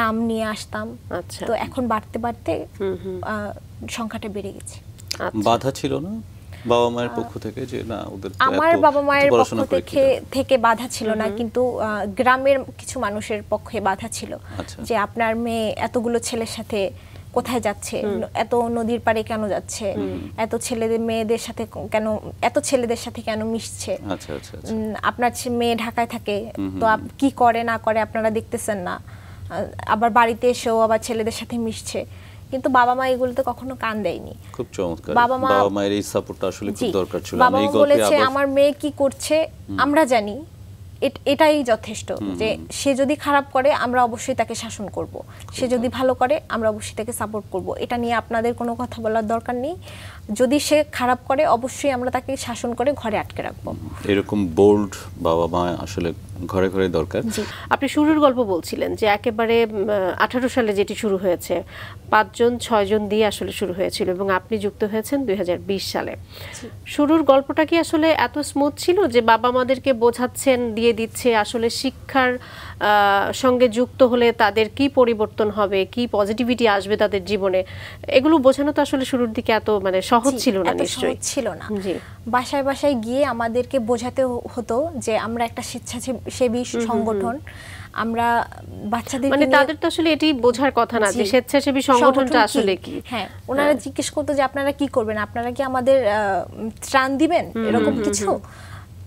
নাম নিয়ে আসতাম আচ্ছা তো এখন বাড়তে বাড়তে সংখ্যাটা বেড়ে গেছে আচ্ছা। বাধা ছিল না বাবা মায়ের পক্ষ থেকে যে না ওদের আমার বাবা মায়ের পক্ষ থেকে থেকে বাধা ছিল না কিন্তু গ্রামের কিছু মানুষের পক্ষে বাধা ছিল আচ্ছা। যে আপনার মেয়ে এতগুলো ছেলের সাথে কোথায় যাচ্ছে এত নদীর পারে কেন যাচ্ছে এত ছেলেদের মেয়েদের সাথে কেন এত ছেলেদের সাথে কেন মিশছে আচ্ছা, আচ্ছা, আপনার মেয়ে ঢাকায় থাকে তো কি করে না করে আপনারা দেখতেছেন না আবার বাড়িতে এসেও আবার ছেলেদের সাথে মিশছে কিন্তু বাবা মা এগুলোতে কখনো কান দেয়নি খুব চমৎকার বাবা মা বাবা মায়ের এই সাপোর্টটা আসলে খুব দরকার ছিল বাবা মা বলেছে আমার মেয়ে কি করছে আমরা জানি এটাই যথেষ্ট যে সে যদি খারাপ করে আমরা অবশ্যই তাকে শাসন করব সে যদি ভালো করে আমরা অবশ্যই তাকে সাপোর্ট করব এটা নিয়ে আপনাদের কোনো কথা বলার দরকার নেই যদি সে খারাপ করে অবশ্যই আমরা তাকে শাসন করে ঘরে আটকে রাখবো এরকম বোল্ড বাবা মা আসলে ঘরে ঘরে দরকার আপনি শুরুর গল্প বলছিলেন যে একেবারে আঠারো সালে যেটি শুরু হয়েছে পাঁচজন ছয়জন দিয়ে আসলে শুরু হয়েছিল এবং আপনি যুক্ত হয়েছেন দুই সালে শুরুর গল্পটা কি আসলে এত স্মুথ ছিল যে বাবা মাদেরকে বোঝাচ্ছেন দিয়ে দিচ্ছে আসলে শিক্ষার সঙ্গে যুক্ত হলে তাদের কি পরিবর্তন হবে কি পজিটিভিটি আসবে তাদের জীবনে এগুলো বোঝানো তো আসলে শুরুর দিকে এত মানে সহজ ছিল না নিশ্চয়ই ছিল না জি বাসায় বাসায় গিয়ে আমাদেরকে বোঝাতে হতো যে আমরা একটা স্বেচ্ছাসেবী সংগঠন আমরা বাচ্চাদের মানে তাদের তো আসলে এটি বোঝার কথা না যে স্বেচ্ছাসেবী সংগঠনটা আসলে কি হ্যাঁ ওনারা হ্যাঁ। জিজ্ঞেস করতো যে আপনারা কি করবেন আপনারা কি আমাদের ত্রাণ দিবেন এরকম কিছু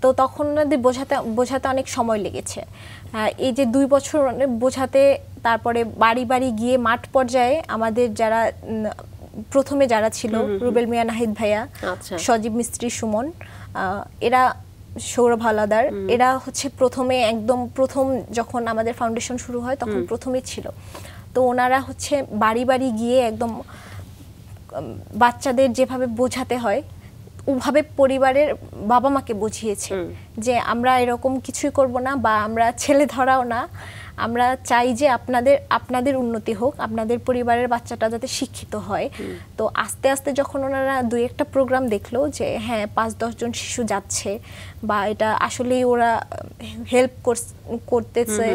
তো তখন ওনাদের বোঝাতে বোঝাতে অনেক সময় লেগেছে এই যে দুই বছর বোঝাতে তারপরে বাড়ি বাড়ি গিয়ে মাঠ পর্যায়ে আমাদের যারা প্রথমে যারা ছিল রুবেল মিয়া নাহিদ ভাইয়া আচ্ছা। সজীব মিস্ত্রি সুমন এরা সৌরভ আলাদার এরা হচ্ছে প্রথমে একদম প্রথম যখন আমাদের ফাউন্ডেশন শুরু হয় তখন প্রথমে ছিল তো ওনারা হচ্ছে বাড়ি বাড়ি গিয়ে একদম বাচ্চাদের যেভাবে বোঝাতে হয় ওভাবে পরিবারের বাবা মাকে বুঝিয়েছে যে আমরা এরকম কিছুই করব না বা আমরা ছেলে ধরাও না আমরা চাই যে আপনাদের আপনাদের উন্নতি হোক আপনাদের পরিবারের বাচ্চাটা যাতে শিক্ষিত হয় তো আস্তে আস্তে যখন ওনারা দুই একটা প্রোগ্রাম দেখলো যে হ্যাঁ পাঁচ দশজন শিশু যাচ্ছে বা এটা আসলেই ওরা হেল্প করতেছে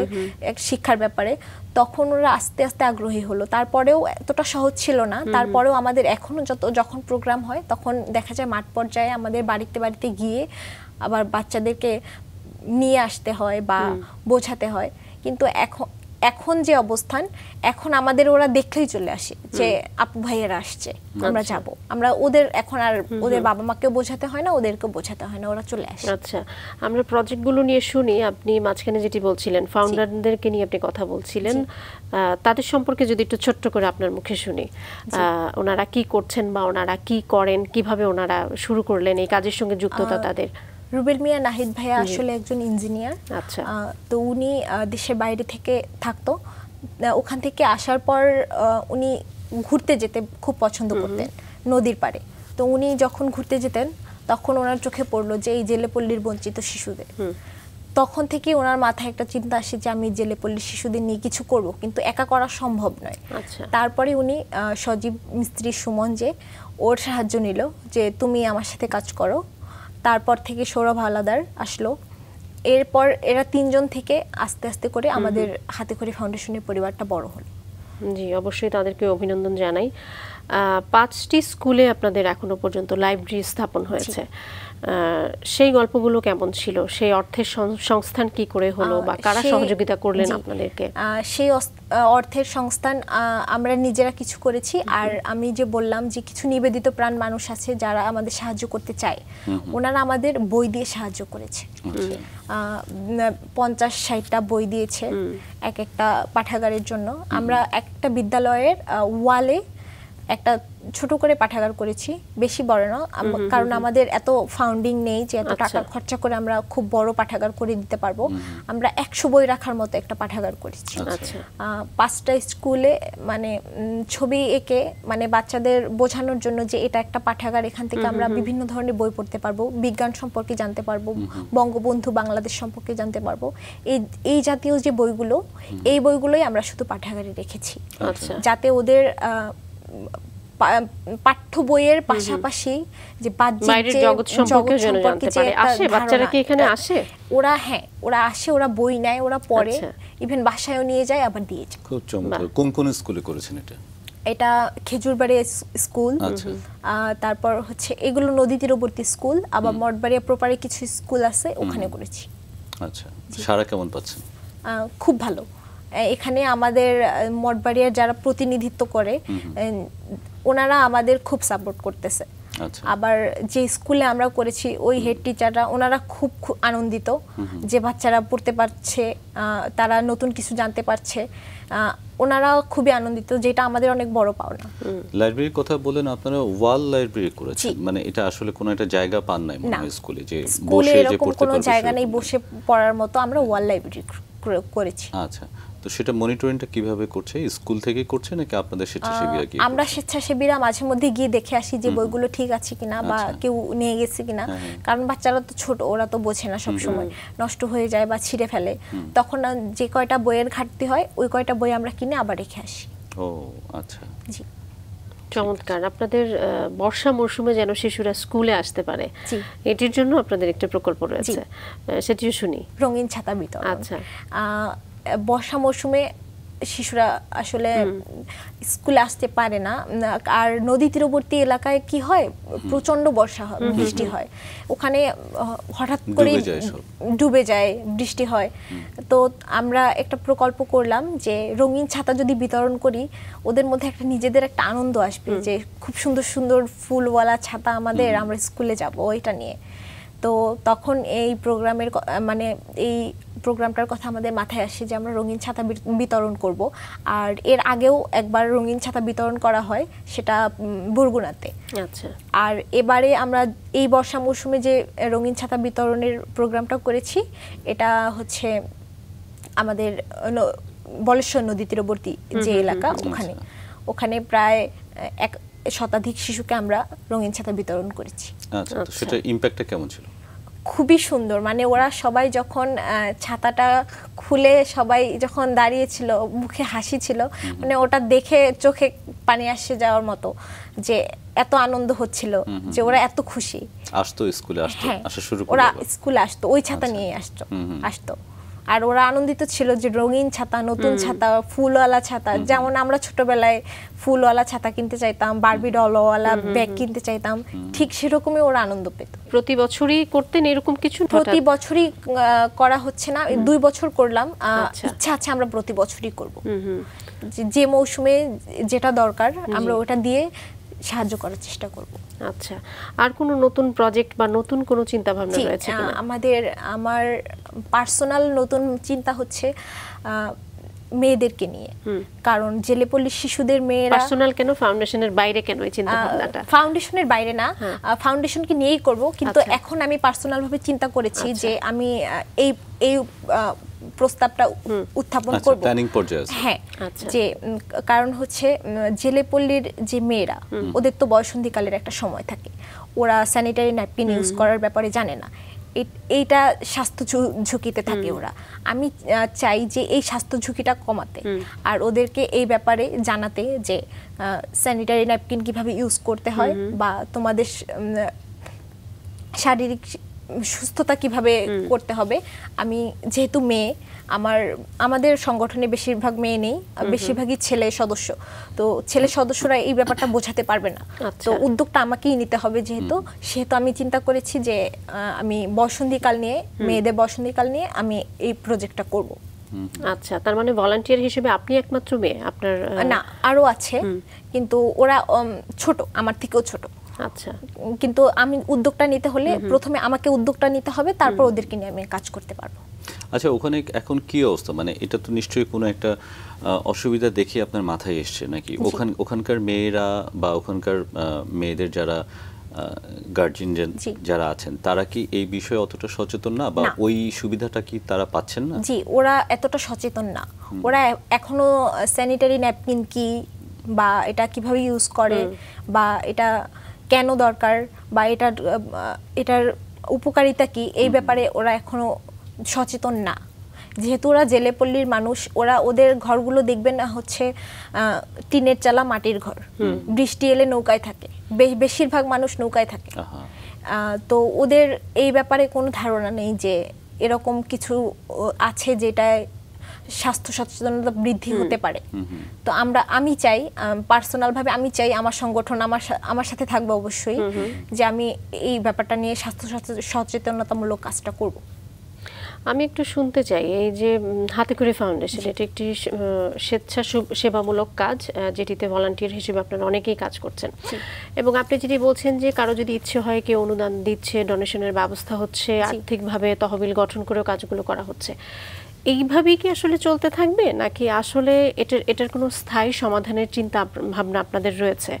এক শিক্ষার ব্যাপারে তখন ওরা আস্তে আস্তে আগ্রহী হলো তারপরেও এতটা সহজ ছিল না তারপরেও আমাদের এখনও যত যখন প্রোগ্রাম হয় তখন দেখা যায় মাঠ পর্যায়ে আমাদের বাড়িতে বাড়িতে গিয়ে আবার বাচ্চাদেরকে নিয়ে আসতে হয় বা বোঝাতে হয় কিন্তু এখন এখন যে অবস্থান এখন আমাদের ওরা দেখলেই চলে আসে যে আপু ভাইয়েরা আসছে আমরা আচ্ছা। যাব আমরা ওদের এখন আর ওদের বাবা মাকেও বোঝাতে হয় না ওদেরকে বোঝাতে হয় না ওরা চলে আসে আচ্ছা আমরা প্রজেক্টগুলো নিয়ে শুনি আপনি মাঝখানে যেটি বলছিলেন ফাউন্ডারদেরকে নিয়ে আপনি কথা বলছিলেন তাদের সম্পর্কে যদি একটু ছোট্ট করে আপনার মুখে শুনি ওনারা কি করছেন বা ওনারা কি করেন কিভাবে ওনারা শুরু করলেন এই কাজের সঙ্গে যুক্ততা তাদের রুবেল মিয়া নাহিদ ভাইয়া আসলে একজন ইঞ্জিনিয়ার আচ্ছা তো উনি দেশের বাইরে থেকে থাকতো ওখান থেকে আসার পর উনি ঘুরতে যেতে খুব পছন্দ করতেন নদীর পাড়ে তো উনি যখন ঘুরতে যেতেন তখন ওনার চোখে পড়লো যে এই জেলেপল্লির বঞ্চিত শিশুদের তখন থেকে ওনার মাথায় একটা চিন্তা আসে যে আমি জেলে শিশুদের নিয়ে কিছু করব কিন্তু একা করা সম্ভব নয় আচ্ছা। তারপরে উনি সজীব মিস্ত্রি সুমন যে ওর সাহায্য নিল যে তুমি আমার সাথে কাজ করো তারপর থেকে সৌরভ আলাদার আসলো এরপর এরা তিনজন থেকে আস্তে আস্তে করে আমাদের হাতে করে ফাউন্ডেশনের পরিবারটা বড় হলো জি অবশ্যই তাদেরকে অভিনন্দন জানাই পাঁচটি স্কুলে আপনাদের এখনো পর্যন্ত লাইব্রেরি স্থাপন হয়েছে সেই গল্পগুলো কেমন ছিল সেই অর্থের সংস্থান কি করে হলো বা কারা সহযোগিতা করলেন আপনাদেরকে সেই অর্থের সংস্থান আমরা নিজেরা কিছু করেছি আর আমি যে বললাম যে কিছু নিবেদিত প্রাণ মানুষ আছে যারা আমাদের সাহায্য করতে চায় ওনারা আমাদের বই দিয়ে সাহায্য করেছে আচ্ছা। পঞ্চাশ ষাটটা বই দিয়েছে এক একটা পাঠাগারের জন্য আমরা একটা বিদ্যালয়ের ওয়ালে একটা ছোট করে পাঠাগার করেছি বেশি বড় না কারণ আমাদের এত ফাউন্ডিং নেই যে এত আচ্ছা। টাকা খরচা করে আমরা খুব বড় পাঠাগার করে দিতে পারবো আমরা একশো বই রাখার মতো একটা পাঠাগার করেছি আচ্ছা। আচ্ছা। পাঁচটা স্কুলে মানে ছবি এঁকে মানে বাচ্চাদের বোঝানোর জন্য যে এটা একটা পাঠাগার এখান থেকে আমরা বিভিন্ন ধরনের বই পড়তে পারবো বিজ্ঞান সম্পর্কে জানতে পারবো বঙ্গবন্ধু বাংলাদেশ সম্পর্কে জানতে পারবো এই এই জাতীয় যে বইগুলো এই বইগুলোই আমরা শুধু পাঠাগারে রেখেছি যাতে ওদের পাঠ্য বইয়ের পাশাপাশি যে বাহ্যিক সম্পর্কে আসে বাচ্চারা কি এখানে আসে ওরা হ্যাঁ ওরা আসে ওরা বই নেয় ওরা পড়ে ইভেন আচ্ছা। বাসায়ও নিয়ে যায় আবার দিয়ে যায় খুব চমৎকার কোন কোন স্কুলে করেছেন এটা এটা খেজুরবাড়ি স্কুল আচ্ছা। তারপর হচ্ছে এগুলো নদী তীরবর্তী স্কুল আবার মঠবাড়িয়া প্রপারে কিছু স্কুল আছে ওখানে করেছি আচ্ছা সারা কেমন পাচ্ছেন খুব ভালো এখানে আমাদের মঠবাড়িয়ার যারা প্রতিনিধিত্ব করে ওনারা আমাদের খুব সাপোর্ট করতেছে আচ্ছা। আবার যে স্কুলে আমরা করেছি ওই হেড টিচাররা ওনারা খুব আনন্দিত যে বাচ্চারা পড়তে পারছে তারা নতুন কিছু জানতে পারছে ওনারা খুবই আনন্দিত যেটা আমাদের অনেক বড় পাওনা লাইব্রেরির কথা বলেন আপনারা ওয়াল লাইব্রেরি করেছেন মানে এটা আসলে কোনো একটা জায়গা পান নাই মানে স্কুলে যে বসে যে পড়তে কোনো জায়গা নেই বসে পড়ার মতো আমরা ওয়াল লাইব্রেরি করেছি আচ্ছা তো সেটা মনিটরিংটা কিভাবে করছে স্কুল থেকে করছে নাকি আপনাদের স্বেচ্ছাসেবীরা কি আমরা স্বেচ্ছাসেবীরা মাঝে মধ্যে গিয়ে দেখে আসি যে বইগুলো ঠিক আছে কিনা বা আচ্ছা। কেউ নিয়ে গেছে কিনা হ্যাঁ, হ্যাঁ। কারণ বাচ্চারা তো ছোট ওরা তো বোঝে না সব সময় নষ্ট হয়ে যায় বা ছিঁড়ে ফেলে তখন যে কয়টা বইয়ের ঘাটতি হয় ওই কয়টা বই আমরা কিনে আবার রেখে আসি ও আচ্ছা জি চমৎকার আপনাদের বর্ষা মৌসুমে যেন শিশুরা স্কুলে আসতে পারে এটির জন্য আপনাদের একটা প্রকল্প রয়েছে সেটিও শুনি রঙিন ছাতা বিতরণ আচ্ছা বর্ষা মৌসুমে শিশুরা আসলে স্কুলে আসতে পারে না আর নদী তীরবর্তী এলাকায় কি হয় প্রচন্ড বর্ষা হয় বৃষ্টি হয় ওখানে হঠাৎ করে ডুবে যায় বৃষ্টি হয় তো আমরা একটা প্রকল্প করলাম যে রঙিন ছাতা যদি বিতরণ করি ওদের মধ্যে একটা নিজেদের একটা আনন্দ আসবে যে খুব সুন্দর সুন্দর ফুলওয়ালা ছাতা আমাদের আমরা স্কুলে যাব এটা নিয়ে তো তখন এই প্রোগ্রামের মানে এই প্রোগ্রামটার কথা আমাদের মাথায় আসে যে আমরা রঙিন ছাতা বিতরণ করব আর এর আগেও একবার রঙিন ছাতা বিতরণ করা হয় সেটা বরগুনাতে আচ্ছা আর এবারে আমরা এই বর্ষা মৌসুমে যে রঙিন ছাতা বিতরণের প্রোগ্রামটা করেছি এটা হচ্ছে আমাদের বলেশ্বর নদী তীরবর্তী যে এলাকা আচ্ছা। ওখানে ওখানে প্রায় এক শতাধিক শিশুকে আমরা রঙিন ছাতা বিতরণ করেছি আচ্ছা, আচ্ছা। সেটা কেমন ছিল খুবই সুন্দর মানে ওরা সবাই যখন ছাতাটা খুলে সবাই যখন দাঁড়িয়েছিল মুখে হাসি ছিল মানে ওটা দেখে চোখে পানি আসে যাওয়ার মতো যে এত আনন্দ হচ্ছিল যে ওরা এত খুশি আসতো স্কুলে আসতো হ্যাঁ, আসা শুরু ওরা স্কুলে আসতো ওই ছাতা আচ্ছা। নিয়ে আসতো আসতো আর ওরা আনন্দিত ছিল যে রঙিন ছাতা নতুন ছাতা ফুলওয়ালা ছাতা যেমন আমরা ছোটবেলায় ফুলওয়ালা ছাতা কিনতে চাইতাম বারবি ডলওয়ালা ব্যাগ কিনতে চাইতাম ঠিক সেরকমই ওরা আনন্দ পেত প্রতি বছরই করতেন এরকম কিছু প্রতি বছরই করা হচ্ছে না দুই বছর করলাম আচ্ছা। ইচ্ছা আছে আমরা প্রতি বছরই করব যে মৌসুমে যেটা দরকার আমরা ওটা দিয়ে সাহায্য করার চেষ্টা করব আচ্ছা আর কোনো নতুন প্রজেক্ট বা নতুন কোনো চিন্তা ভাবনা রয়েছে আমাদের আমার পার্সোনাল নতুন চিন্তা হচ্ছে মেয়েদেরকে নিয়ে কারণ জেলে পল্লী শিশুদের মেয়েরা পার্সোনাল কেন ফাউন্ডেশনের বাইরে কেন এই চিন্তা ভাবনাটা ফাউন্ডেশনের বাইরে না হ্যাঁ। নিয়েই করব কিন্তু আচ্ছা। এখন আমি পার্সোনাল ভাবে চিন্তা করেছি আচ্ছা। যে আমি এই এই প্রস্তাবটা উত্থাপন আচ্ছা, করব প্ল্যানিং পর্যায়ে হ্যাঁ যে কারণ হচ্ছে জেলে পল্লীর যে মেয়েরা ওদের তো বয়সন্ধিকালের একটা সময় থাকে ওরা স্যানিটারি ন্যাপকিন ইউজ করার ব্যাপারে জানে না এইটা স্বাস্থ্য ঝুঁকিতে থাকে ওরা আমি চাই যে এই স্বাস্থ্য ঝুঁকিটা কমাতে আর ওদেরকে এই ব্যাপারে জানাতে যে স্যানিটারি ন্যাপকিন কিভাবে ইউজ করতে হয় বা তোমাদের শারীরিক সুস্থতা কিভাবে করতে হবে আমি যেহেতু মেয়ে আমার আমাদের সংগঠনে বেশিরভাগ মেয়ে নেই বেশিরভাগই ছেলে সদস্য তো ছেলে সদস্যরা এই ব্যাপারটা বোঝাতে পারবে না আচ্ছা। তো উদ্যোগটা আমাকেই নিতে হবে যেহেতু সেহেতু আমি চিন্তা করেছি যে আমি বসন্তীকাল নিয়ে মেয়েদের বসন্তীকাল নিয়ে আমি এই প্রজেক্টটা করব আচ্ছা তার মানে ভলান্টিয়ার হিসেবে আপনি একমাত্র মেয়ে আপনার না আরো আছে কিন্তু ওরা ছোট আমার থেকেও ছোট আচ্ছা কিন্তু আমি উদ্যোগটা নিতে হলে প্রথমে আমাকে উদ্যোগটা নিতে হবে তারপর ওদেরকে নিয়ে আমি কাজ করতে পারবো আচ্ছা ওখানে এখন কি অবস্থা মানে এটা তো নিশ্চয়ই কোনো একটা অসুবিধা দেখে আপনার মাথায় এসছে নাকি ওখান ওখানকার মেয়েরা বা ওখানকার মেয়েদের যারা গার্জিয়ান যারা আছেন তারা কি এই বিষয়ে অতটা সচেতন না বা ওই সুবিধাটা কি তারা পাচ্ছেন না জি ওরা এতটা সচেতন না ওরা এখনো স্যানিটারি ন্যাপকিন কি বা এটা কিভাবে ইউজ করে বা এটা কেন দরকার বা এটার এটার উপকারিতা কি এই ব্যাপারে ওরা এখনও সচেতন না যেহেতু ওরা জেলেপল্লির মানুষ ওরা ওদের ঘরগুলো দেখবেন না হচ্ছে টিনের চালা মাটির ঘর বৃষ্টি এলে নৌকায় থাকে বেশিরভাগ মানুষ নৌকায় থাকে তো ওদের এই ব্যাপারে কোনো ধারণা নেই যে এরকম কিছু আছে যেটায় স্বাস্থ্য সচেতনতা বৃদ্ধি হতে পারে তো আমরা আমি চাই পার্সোনাল ভাবে আমি চাই আমার সংগঠন আমার আমার সাথে থাকবে অবশ্যই যে আমি এই ব্যাপারটা নিয়ে স্বাস্থ্য সচেতনতামূলক কাজটা করব আমি একটু শুনতে চাই এই যে হাতে করে ফাউন্ডেশন এটা একটি স্বেচ্ছা সেবামূলক কাজ যেটিতে ভলান্টিয়ার হিসেবে আপনারা অনেকেই কাজ করছেন এবং আপনি যেটি বলছেন যে কারো যদি ইচ্ছে হয় কেউ অনুদান দিচ্ছে ডোনেশনের ব্যবস্থা হচ্ছে আর্থিকভাবে তহবিল গঠন করেও কাজগুলো করা হচ্ছে এইভাবেই কি আসলে চলতে থাকবে নাকি আসলে এটার এটার কোনো স্থায়ী সমাধানের চিন্তা ভাবনা আপনাদের রয়েছে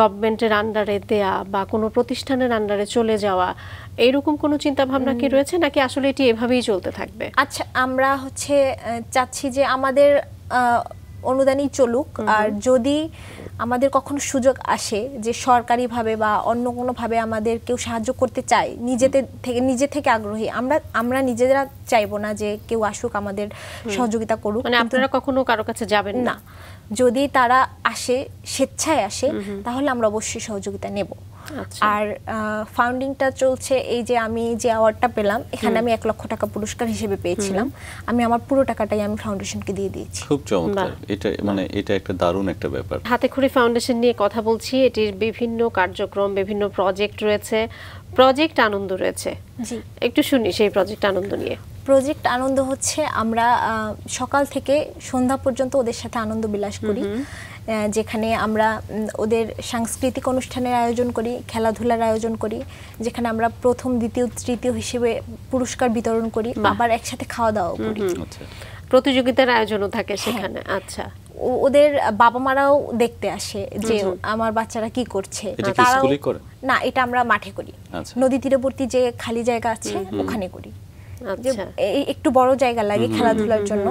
গভর্নমেন্টের আন্ডারে দেয়া বা কোনো প্রতিষ্ঠানের আন্ডারে চলে যাওয়া এইরকম কোনো চিন্তা ভাবনা কি রয়েছে নাকি আসলে এটি এভাবেই চলতে থাকবে আচ্ছা আমরা হচ্ছে চাচ্ছি যে আমাদের অনুদানই চলুক আর যদি আমাদের কখনো সুযোগ আসে যে সরকারিভাবে বা অন্য কোনোভাবে আমাদের কেউ সাহায্য করতে চায় নিজেদের থেকে নিজে থেকে আগ্রহী আমরা আমরা নিজেরা চাইবো না যে কেউ আসুক আমাদের সহযোগিতা করুক মানে আপনারা কখনো কারো কাছে যাবেন না যদি তারা আসে স্বেচ্ছায় আসে তাহলে আমরা অবশ্যই সহযোগিতা নেব আচ্ছা। আর ফাউন্ডিংটা চলছে এই যে আমি যে অ্যাওয়ার্ডটা পেলাম এখানে আমি এক লক্ষ টাকা পুরস্কার হিসেবে পেয়েছিলাম আমি আমার পুরো টাকাটাই আমি ফাউন্ডেশনকে দিয়ে দিয়েছি খুব চমৎকার এটা মানে এটা একটা দারুণ একটা ব্যাপার হাতে খুঁড়ি ফাউন্ডেশন নিয়ে কথা বলছি এটির বিভিন্ন কার্যক্রম বিভিন্ন প্রজেক্ট রয়েছে প্রজেক্ট আনন্দ রয়েছে জি একটু শুনি সেই প্রজেক্ট আনন্দ নিয়ে প্রজেক্ট আনন্দ হচ্ছে আমরা সকাল থেকে সন্ধ্যা পর্যন্ত ওদের সাথে আনন্দ বিলাস করি যেখানে আমরা ওদের সাংস্কৃতিক অনুষ্ঠানের আয়োজন করি খেলাধুলার আয়োজন করি যেখানে আমরা প্রথম দ্বিতীয় তৃতীয় হিসেবে পুরস্কার বিতরণ করি আবার একসাথে খাওয়া দাওয়া করি আচ্ছা। প্রতিযোগিতার আয়োজনও থাকে হ্যাঁ। সেখানে আচ্ছা ওদের বাবা মারাও দেখতে আসে যে আমার বাচ্চারা কি করছে না এটা আমরা মাঠে করি আচ্ছা। নদী তীরবর্তী যে খালি জায়গা আছে ওখানে করি আচ্ছা। একটু বড় জায়গা লাগে খেলাধুলার জন্য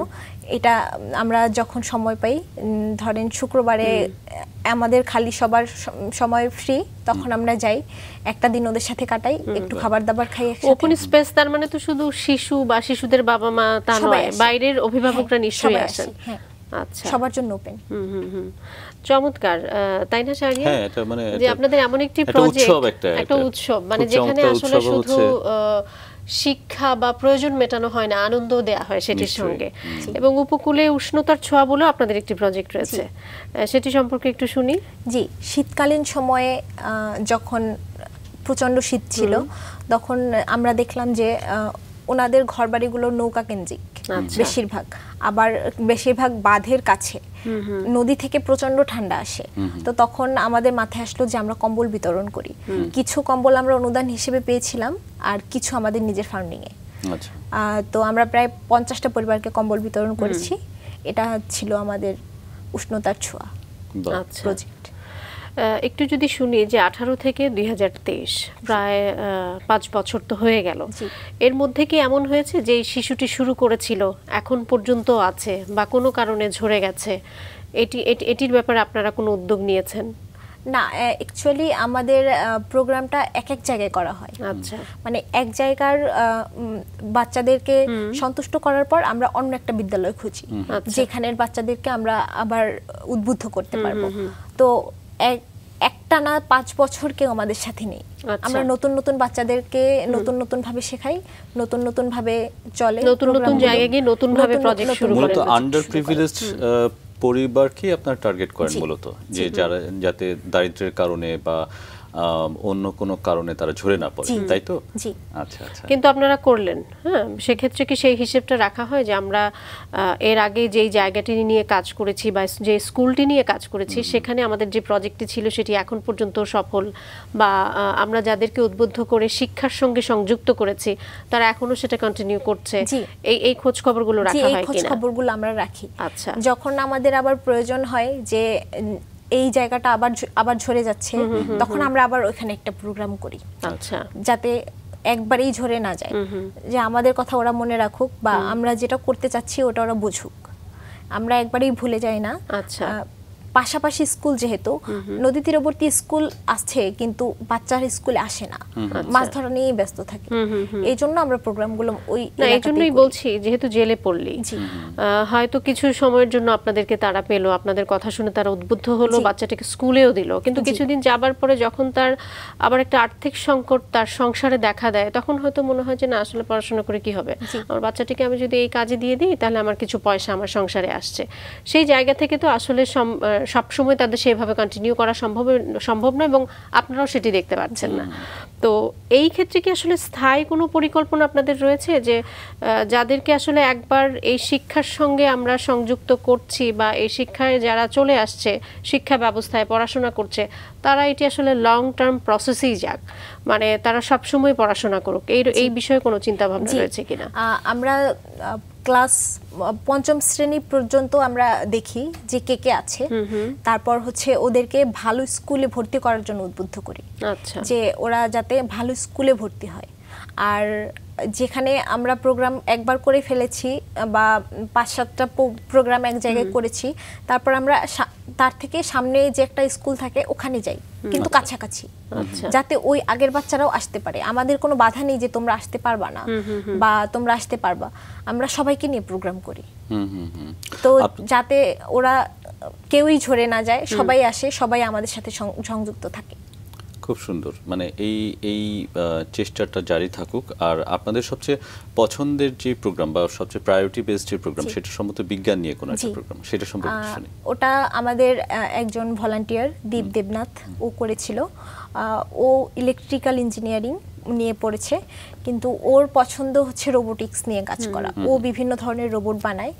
এটা আমরা যখন সময় পাই ধরেন শুক্রবারে আমাদের খালি সবার সময় ফ্রি তখন আমরা যাই একটা দিন ওদের সাথে কাটাই একটু খাবার দাবার খাই ওপেন স্পেস তার মানে তো শুধু শিশু বা শিশুদের বাবা মা তা নয় বাইরের হ্যাঁ, অভিভাবকরা নিশ্চয়ই আসেন হ্যাঁ। আচ্ছা সবার জন্য ওপেন চমৎকার তাই না শাহরিয়া হ্যাঁ এটা মানে যে আপনাদের এমন একটি প্রজেক্ট একটা উৎসব মানে যেখানে আসলে শুধু শিক্ষা বা প্রয়োজন মেটানো হয় না আনন্দ দেয়া হয় সেটির সঙ্গে এবং উপকূলে উষ্ণতার ছোঁয়া বলেও আপনাদের একটি প্রজেক্ট রয়েছে সেটি সম্পর্কে একটু শুনি জি শীতকালীন সময়ে যখন প্রচণ্ড শীত ছিল তখন আমরা দেখলাম যে ওনাদের ঘরবাড়িগুলো নৌকা কেন্দ্রিক আচ্ছা। বেশিরভাগ আবার বেশিরভাগ বাঁধের কাছে নদী থেকে প্রচন্ড ঠান্ডা আসে তো তখন আমাদের মাথায় আসলো যে আমরা কম্বল বিতরণ করি কিছু কম্বল আমরা অনুদান হিসেবে পেয়েছিলাম আর কিছু আমাদের নিজের এ আচ্ছা। তো আমরা প্রায় পঞ্চাশটা পরিবারকে কম্বল বিতরণ করেছি এটা ছিল আমাদের উষ্ণতার ছোঁয়া প্রজেক্ট একটু যদি শুনি যে আঠারো থেকে দুই প্রায় পাঁচ বছর তো হয়ে গেল এর মধ্যে কি এমন হয়েছে যে শিশুটি শুরু করেছিল এখন পর্যন্ত আছে বা কোনো কারণে ঝরে গেছে এটি এটির ব্যাপারে আপনারা কোনো উদ্যোগ নিয়েছেন না অ্যাকচুয়ালি আমাদের প্রোগ্রামটা এক এক জায়গায় করা হয় আচ্ছা মানে এক জায়গার বাচ্চাদেরকে সন্তুষ্ট করার পর আমরা অন্য একটা বিদ্যালয় খুঁজি আচ্ছা। যেখানের বাচ্চাদেরকে আমরা আবার উদ্বুদ্ধ করতে পারবো তো একটানা পাঁচ বছর কেউ আমাদের সাথে নেই আচ্ছা। আমরা নতুন নতুন বাচ্চাদেরকে নতুন নতুন ভাবে শেখাই নতুন নতুন ভাবে চলে নতুন নতুন জায়গায় গিয়ে নতুন ভাবে প্রজেক্ট শুরু মূলত আন্ডার প্রিভিলেজড পরিবারকে আপনার টার্গেট করেন মূলত যে যারা যাতে দারিদ্রের কারণে বা অন্য কোনো কারণে তারা ঝরে না পড়ে তাই তো আচ্ছা আচ্ছা কিন্তু আপনারা করলেন হ্যাঁ সেক্ষেত্রে কি সেই হিসেবটা রাখা হয় যে আমরা এর আগে যেই জায়গাটি নিয়ে কাজ করেছি বা যে স্কুলটি নিয়ে কাজ করেছি সেখানে আমাদের যে প্রজেক্টটি ছিল সেটি এখন পর্যন্ত সফল বা আমরা যাদেরকে উদ্বুদ্ধ করে শিক্ষার সঙ্গে সংযুক্ত করেছি তারা এখনো সেটা কন্টিনিউ করছে এই এই খোঁজ খবরগুলো রাখা হয় কিনা খোঁজ খবরগুলো আমরা রাখি আচ্ছা যখন আমাদের আবার প্রয়োজন হয় যে এই জায়গাটা আবার আবার ঝরে যাচ্ছে তখন আমরা আবার ওখানে একটা প্রোগ্রাম করি আচ্ছা যাতে একবারেই ঝরে না যায় যে আমাদের কথা ওরা মনে রাখুক বা আমরা যেটা করতে চাচ্ছি ওটা ওরা বুঝুক আমরা একবারেই ভুলে যাই না আচ্ছা পাশাপাশি স্কুল যেহেতু নদী তীরবর্তী স্কুল আছে কিন্তু বাচ্চার স্কুলে আসে না মাছ ধরা নিয়েই ব্যস্ত থাকে এই জন্য আমরা গুলো ওই এই জন্যই বলছি যেহেতু জেলে পড়লি হয়তো কিছু সময়ের জন্য আপনাদেরকে তারা পেলো আপনাদের কথা শুনে তারা উদ্বুদ্ধ হলো বাচ্চাটাকে স্কুলেও দিল কিন্তু কিছুদিন যাবার পরে যখন তার আবার একটা আর্থিক সংকট তার সংসারে দেখা দেয় তখন হয়তো মনে হয় যে না আসলে পড়াশোনা করে কি হবে আমার বাচ্চাটিকে আমি যদি এই কাজে দিয়ে দিই তাহলে আমার কিছু পয়সা আমার সংসারে আসছে সেই জায়গা থেকে তো আসলে সবসময় তাদের সেভাবে কন্টিনিউ করা সম্ভব সম্ভব নয় এবং আপনারাও সেটি দেখতে পাচ্ছেন না তো এই ক্ষেত্রে কি আসলে স্থায়ী কোনো পরিকল্পনা আপনাদের রয়েছে যে যাদেরকে আসলে একবার এই শিক্ষার সঙ্গে আমরা সংযুক্ত করছি বা এই শিক্ষায় যারা চলে আসছে শিক্ষা ব্যবস্থায় পড়াশোনা করছে তারা এটি আসলে লং টার্ম প্রসেসেই যাক মানে তারা সবসময় পড়াশোনা করুক এই এই বিষয়ে কোনো চিন্তা ভাবনা রয়েছে কিনা আমরা ক্লাস পঞ্চম শ্রেণী পর্যন্ত আমরা দেখি যে কে কে আছে তারপর হচ্ছে ওদেরকে ভালো স্কুলে ভর্তি করার জন্য উদ্বুদ্ধ করি আচ্ছা। যে ওরা যাতে ভালো স্কুলে ভর্তি হয় আর যেখানে আমরা প্রোগ্রাম একবার করে ফেলেছি বা পাঁচ সাতটা প্রোগ্রাম এক জায়গায় করেছি তারপর আমরা তার থেকে সামনে যে একটা স্কুল থাকে ওখানে যাই কিন্তু আচ্ছা। কাছাকাছি আচ্ছা। যাতে ওই আগের বাচ্চারাও আসতে পারে আমাদের কোনো বাধা নেই যে তোমরা আসতে পারবা না বা তোমরা আসতে পারবা আমরা সবাইকে নিয়ে প্রোগ্রাম করি তো যাতে ওরা কেউই ঝরে না যায় সবাই আসে সবাই আমাদের সাথে সংযুক্ত থাকে খুব সুন্দর মানে এই এই চেষ্টাটা জারি থাকুক আর আপনাদের সবচেয়ে পছন্দের যে প্রোগ্রাম বা সবচেয়ে প্রায়োরিটি বেসড যে প্রোগ্রাম সেটা সম্ভবত বিজ্ঞান নিয়ে কোনো একটা প্রোগ্রাম সেটা সম্পর্কে শুনি ওটা আমাদের একজন ভলান্টিয়ার দীপ দেবনাথ ও করেছিল ও ইলেকট্রিক্যাল ইঞ্জিনিয়ারিং নিয়ে পড়েছে কিন্তু ওর পছন্দ হচ্ছে রোবোটিক্স নিয়ে কাজ করা ও বিভিন্ন ধরনের রোবট বানায়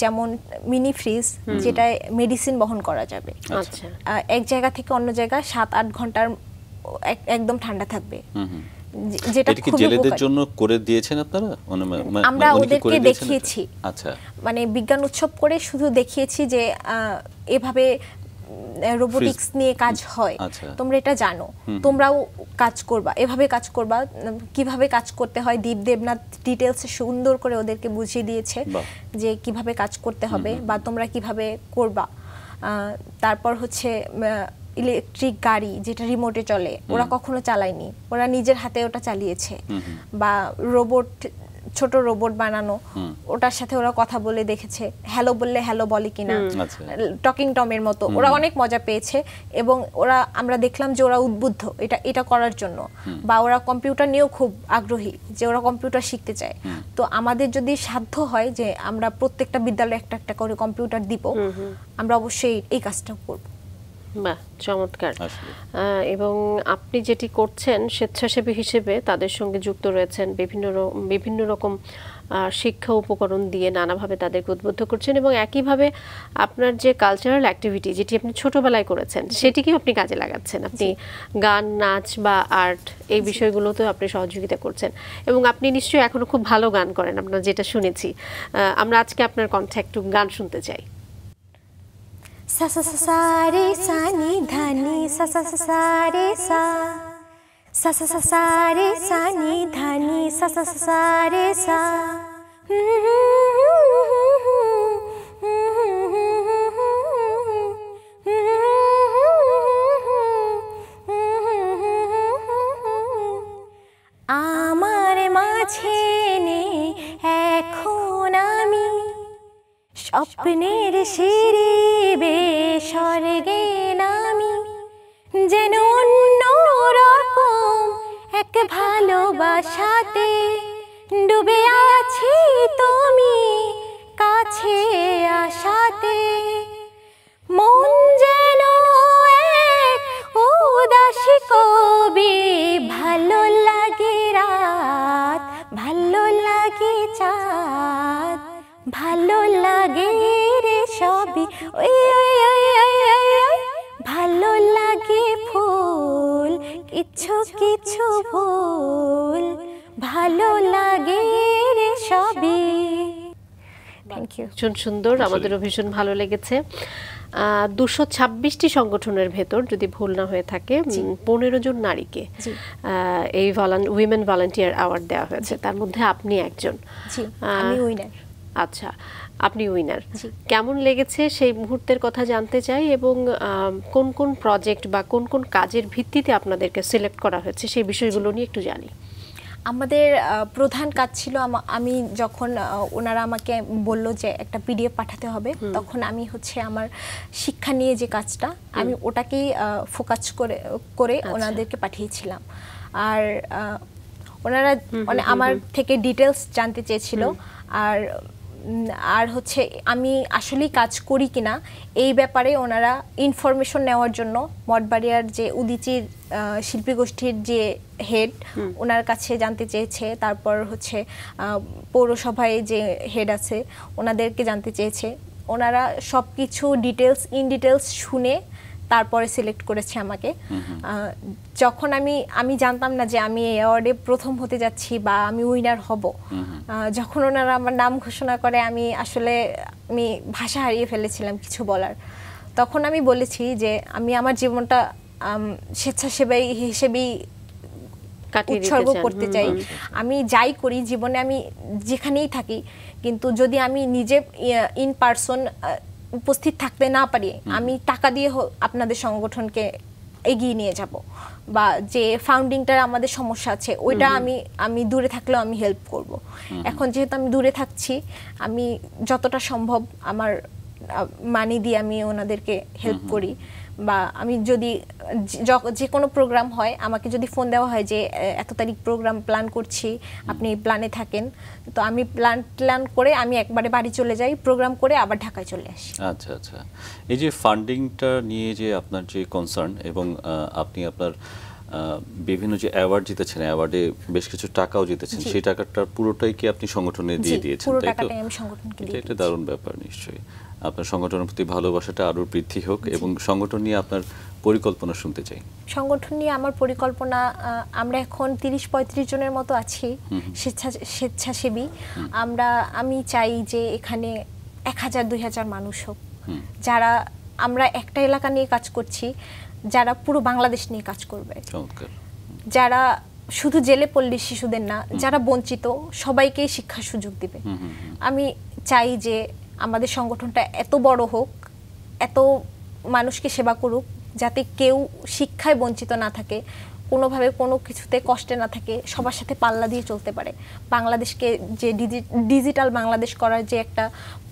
যেমন মিনি ফ্রিজ যেটা মেডিসিন বহন করা যাবে আচ্ছা। এক জায়গা থেকে অন্য জায়গা সাত আট ঘন্টার একদম ঠান্ডা থাকবে যেটা মানে মানে আমরা ওদেরকে দেখিয়েছি আচ্ছা মানে বিজ্ঞান উৎসব করে শুধু দেখিয়েছি যে এভাবে রোবোটিক্স নিয়ে কাজ হয় আচ্ছা। তোমরা এটা জানো তোমরাও কাজ করবা এভাবে কাজ করবা কিভাবে কাজ করতে হয় দীপ দেবনাথ ডিটেলস সুন্দর করে ওদেরকে বুঝিয়ে দিয়েছে যে কিভাবে কাজ করতে হবে বা তোমরা কিভাবে করবা তারপর হচ্ছে ইলেকট্রিক গাড়ি যেটা রিমোটে চলে ওরা কখনো চালায়নি ওরা নিজের হাতে ওটা চালিয়েছে বা রোবট ছোট রোবট বানানো ওটার সাথে ওরা কথা বলে দেখেছে হ্যালো বললে হ্যালো বলে কিনা টকিং টমের আচ্ছা। মতো ওরা অনেক মজা পেয়েছে এবং ওরা আমরা দেখলাম যে ওরা উদ্বুদ্ধ এটা এটা করার জন্য বা ওরা কম্পিউটার নিয়েও খুব আগ্রহী যে ওরা কম্পিউটার শিখতে চায় তো আমাদের যদি সাধ্য হয় যে আমরা প্রত্যেকটা বিদ্যালয়ে একটা একটা করে কম্পিউটার দিব আমরা অবশ্যই এই কাজটা করব বাহ চমৎকার এবং আপনি যেটি করছেন স্বেচ্ছাসেবী হিসেবে তাদের সঙ্গে যুক্ত রয়েছেন বিভিন্ন বিভিন্ন রকম শিক্ষা উপকরণ দিয়ে নানাভাবে তাদেরকে উদ্বুদ্ধ করছেন এবং একইভাবে আপনার যে কালচারাল অ্যাক্টিভিটি যেটি আপনি ছোটবেলায় করেছেন সেটিকেও আপনি কাজে লাগাচ্ছেন আপনি গান নাচ বা আর্ট এই বিষয়গুলোতেও আপনি সহযোগিতা করছেন এবং আপনি নিশ্চয়ই এখনও খুব ভালো গান করেন আপনার যেটা শুনেছি আমরা আজকে আপনার কণ্ঠে একটু গান শুনতে চাই सा सा सा सारे सा नी धानी सा सा सा सारे सा सा सा सा सारे सा नी धानी सा सा सा सारे सा আমার মাঝে নে স্বপ্নের সিঁড়ি বে স্বর্গে নামি যেন অন্য রকম এক ভালোবাসাতে ডুবে আছি তুমি কাছে আসাতে মন যেন এক উদাসী কবি ভালো ভালো লাগে রে সবই ওই ভালো লাগে ফুল কিছু কিছু ফুল ভালো লাগে রে সবই থ্যাংক ইউ ভীষণ সুন্দর আমাদেরও ভীষণ ভালো লেগেছে দুশো ছাব্বিশটি সংগঠনের ভেতর যদি ভুল না হয়ে থাকে পনেরো জন নারীকে এই উইমেন ভলান্টিয়ার অ্যাওয়ার্ড দেওয়া হয়েছে তার মধ্যে আপনি একজন আমি আচ্ছা আপনি উইনার কেমন লেগেছে সেই মুহূর্তের কথা জানতে চাই এবং কোন কোন প্রজেক্ট বা কোন কোন কাজের ভিত্তিতে আপনাদেরকে সিলেক্ট করা হয়েছে সেই বিষয়গুলো নিয়ে একটু জানি আমাদের প্রধান কাজ ছিল আমি যখন ওনারা আমাকে বলল যে একটা পিডিএফ পাঠাতে হবে তখন আমি হচ্ছে আমার শিক্ষা নিয়ে যে কাজটা আমি ওটাকেই ফোকাস করে করে আচ্ছা। ওনাদেরকে পাঠিয়েছিলাম আর ওনারা মানে আমার থেকে ডিটেলস জানতে চেয়েছিল আর আর হচ্ছে আমি আসলেই কাজ করি কিনা এই ব্যাপারে ওনারা ইনফরমেশন নেওয়ার জন্য মঠবাড়িয়ার যে উদিচির শিল্পী গোষ্ঠীর যে হেড ওনার কাছে জানতে চেয়েছে তারপর হচ্ছে পৌরসভায় যে হেড আছে ওনাদেরকে জানতে চেয়েছে ওনারা সব কিছু ডিটেলস ইন ডিটেলস শুনে তারপরে সিলেক্ট করেছে আমাকে যখন আমি আমি জানতাম না যে আমি এই অ্যাওয়ার্ডে প্রথম হতে যাচ্ছি বা আমি উইনার হব যখন ওনারা আমার নাম ঘোষণা করে আমি আসলে আমি ভাষা হারিয়ে ফেলেছিলাম কিছু বলার তখন আমি বলেছি যে আমি আমার জীবনটা স্বেচ্ছাসেবাই হিসেবেই উৎসর্গ করতে চাই আমি যাই করি জীবনে আমি যেখানেই থাকি কিন্তু যদি আমি নিজে ইন পার্সন উপস্থিত থাকতে না পারি আমি টাকা দিয়ে আপনাদের সংগঠনকে এগিয়ে নিয়ে যাব বা যে ফাউন্ডিংটার আমাদের সমস্যা আছে ওইটা আমি আমি দূরে থাকলেও আমি হেল্প করব এখন যেহেতু আমি দূরে থাকছি আমি যতটা সম্ভব আমার মানি দিয়ে আমি ওনাদেরকে হেল্প করি বা আমি যদি যে কোনো প্রোগ্রাম হয় আমাকে যদি ফোন দেওয়া হয় যে এত তারিখ প্রোগ্রাম প্ল্যান করছি আপনি প্ল্যানে থাকেন তো আমি প্ল্যান প্ল্যান করে আমি একবারে বাড়ি চলে যাই প্রোগ্রাম করে আবার ঢাকায় চলে আসি আচ্ছা আচ্ছা এই যে ফান্ডিংটা নিয়ে যে আপনার যে কনসার্ন এবং আপনি আপনার বিভিন্ন যে অ্যাওয়ার্ড জিতেছেন অ্যাওয়ার্ডে বেশ কিছু টাকাও জিতেছেন সেই টাকাটা পুরোটাই কি আপনি সংগঠনে দিয়ে দিয়েছেন তাই তো এটা দারুণ ব্যাপার নিশ্চয়ই আপনার সংগঠনের প্রতি ভালোবাসাটা আরও বৃদ্ধি হোক এবং সংগঠন নিয়ে আপনার পরিকল্পনা শুনতে চাই সংগঠন নিয়ে আমার পরিকল্পনা আমরা এখন তিরিশ পঁয়ত্রিশ জনের মতো আছি স্বেচ্ছা স্বেচ্ছাসেবী আমরা আমি চাই যে এখানে এক হাজার দুই হাজার মানুষ হোক যারা আমরা একটা এলাকা নিয়ে কাজ করছি যারা পুরো বাংলাদেশ নিয়ে কাজ করবে যারা শুধু জেলে পল্লী শিশুদের না যারা বঞ্চিত সবাইকে শিক্ষার সুযোগ দিবে আমি চাই যে আমাদের সংগঠনটা এত বড় হোক এত মানুষকে সেবা করুক যাতে কেউ শিক্ষায় বঞ্চিত না থাকে কোনোভাবে কোনো কিছুতে কষ্টে না থাকে সবার সাথে পাল্লা দিয়ে চলতে পারে বাংলাদেশকে যে ডিজিটাল বাংলাদেশ করার যে একটা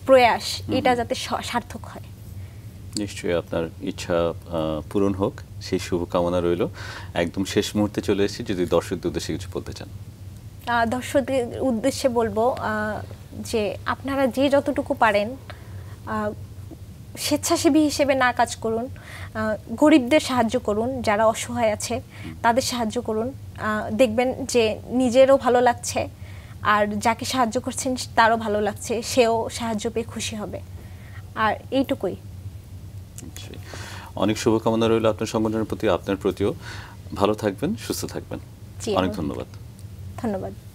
প্রয়াস এটা যাতে সার্থক হয় নিশ্চয়ই আপনার ইচ্ছা পূরণ হোক সেই শুভকামনা রইল একদম শেষ মুহূর্তে চলে এসেছি যদি দর্শকদের উদ্দেশ্যে কিছু বলতে চান দর্শকদের উদ্দেশ্যে বলবো যে আপনারা যে যতটুকু পারেন স্বেচ্ছাসেবী হিসেবে না কাজ করুন গরিবদের সাহায্য করুন যারা অসহায় আছে তাদের সাহায্য করুন দেখবেন যে নিজেরও ভালো লাগছে আর যাকে সাহায্য করছেন তারও ভালো লাগছে সেও সাহায্য পেয়ে খুশি হবে আর এইটুকুই অনেক শুভকামনা রইল আপনার সংগঠনের প্রতি আপনার প্রতিও ভালো থাকবেন সুস্থ থাকবেন অনেক ধন্যবাদ ধন্যবাদ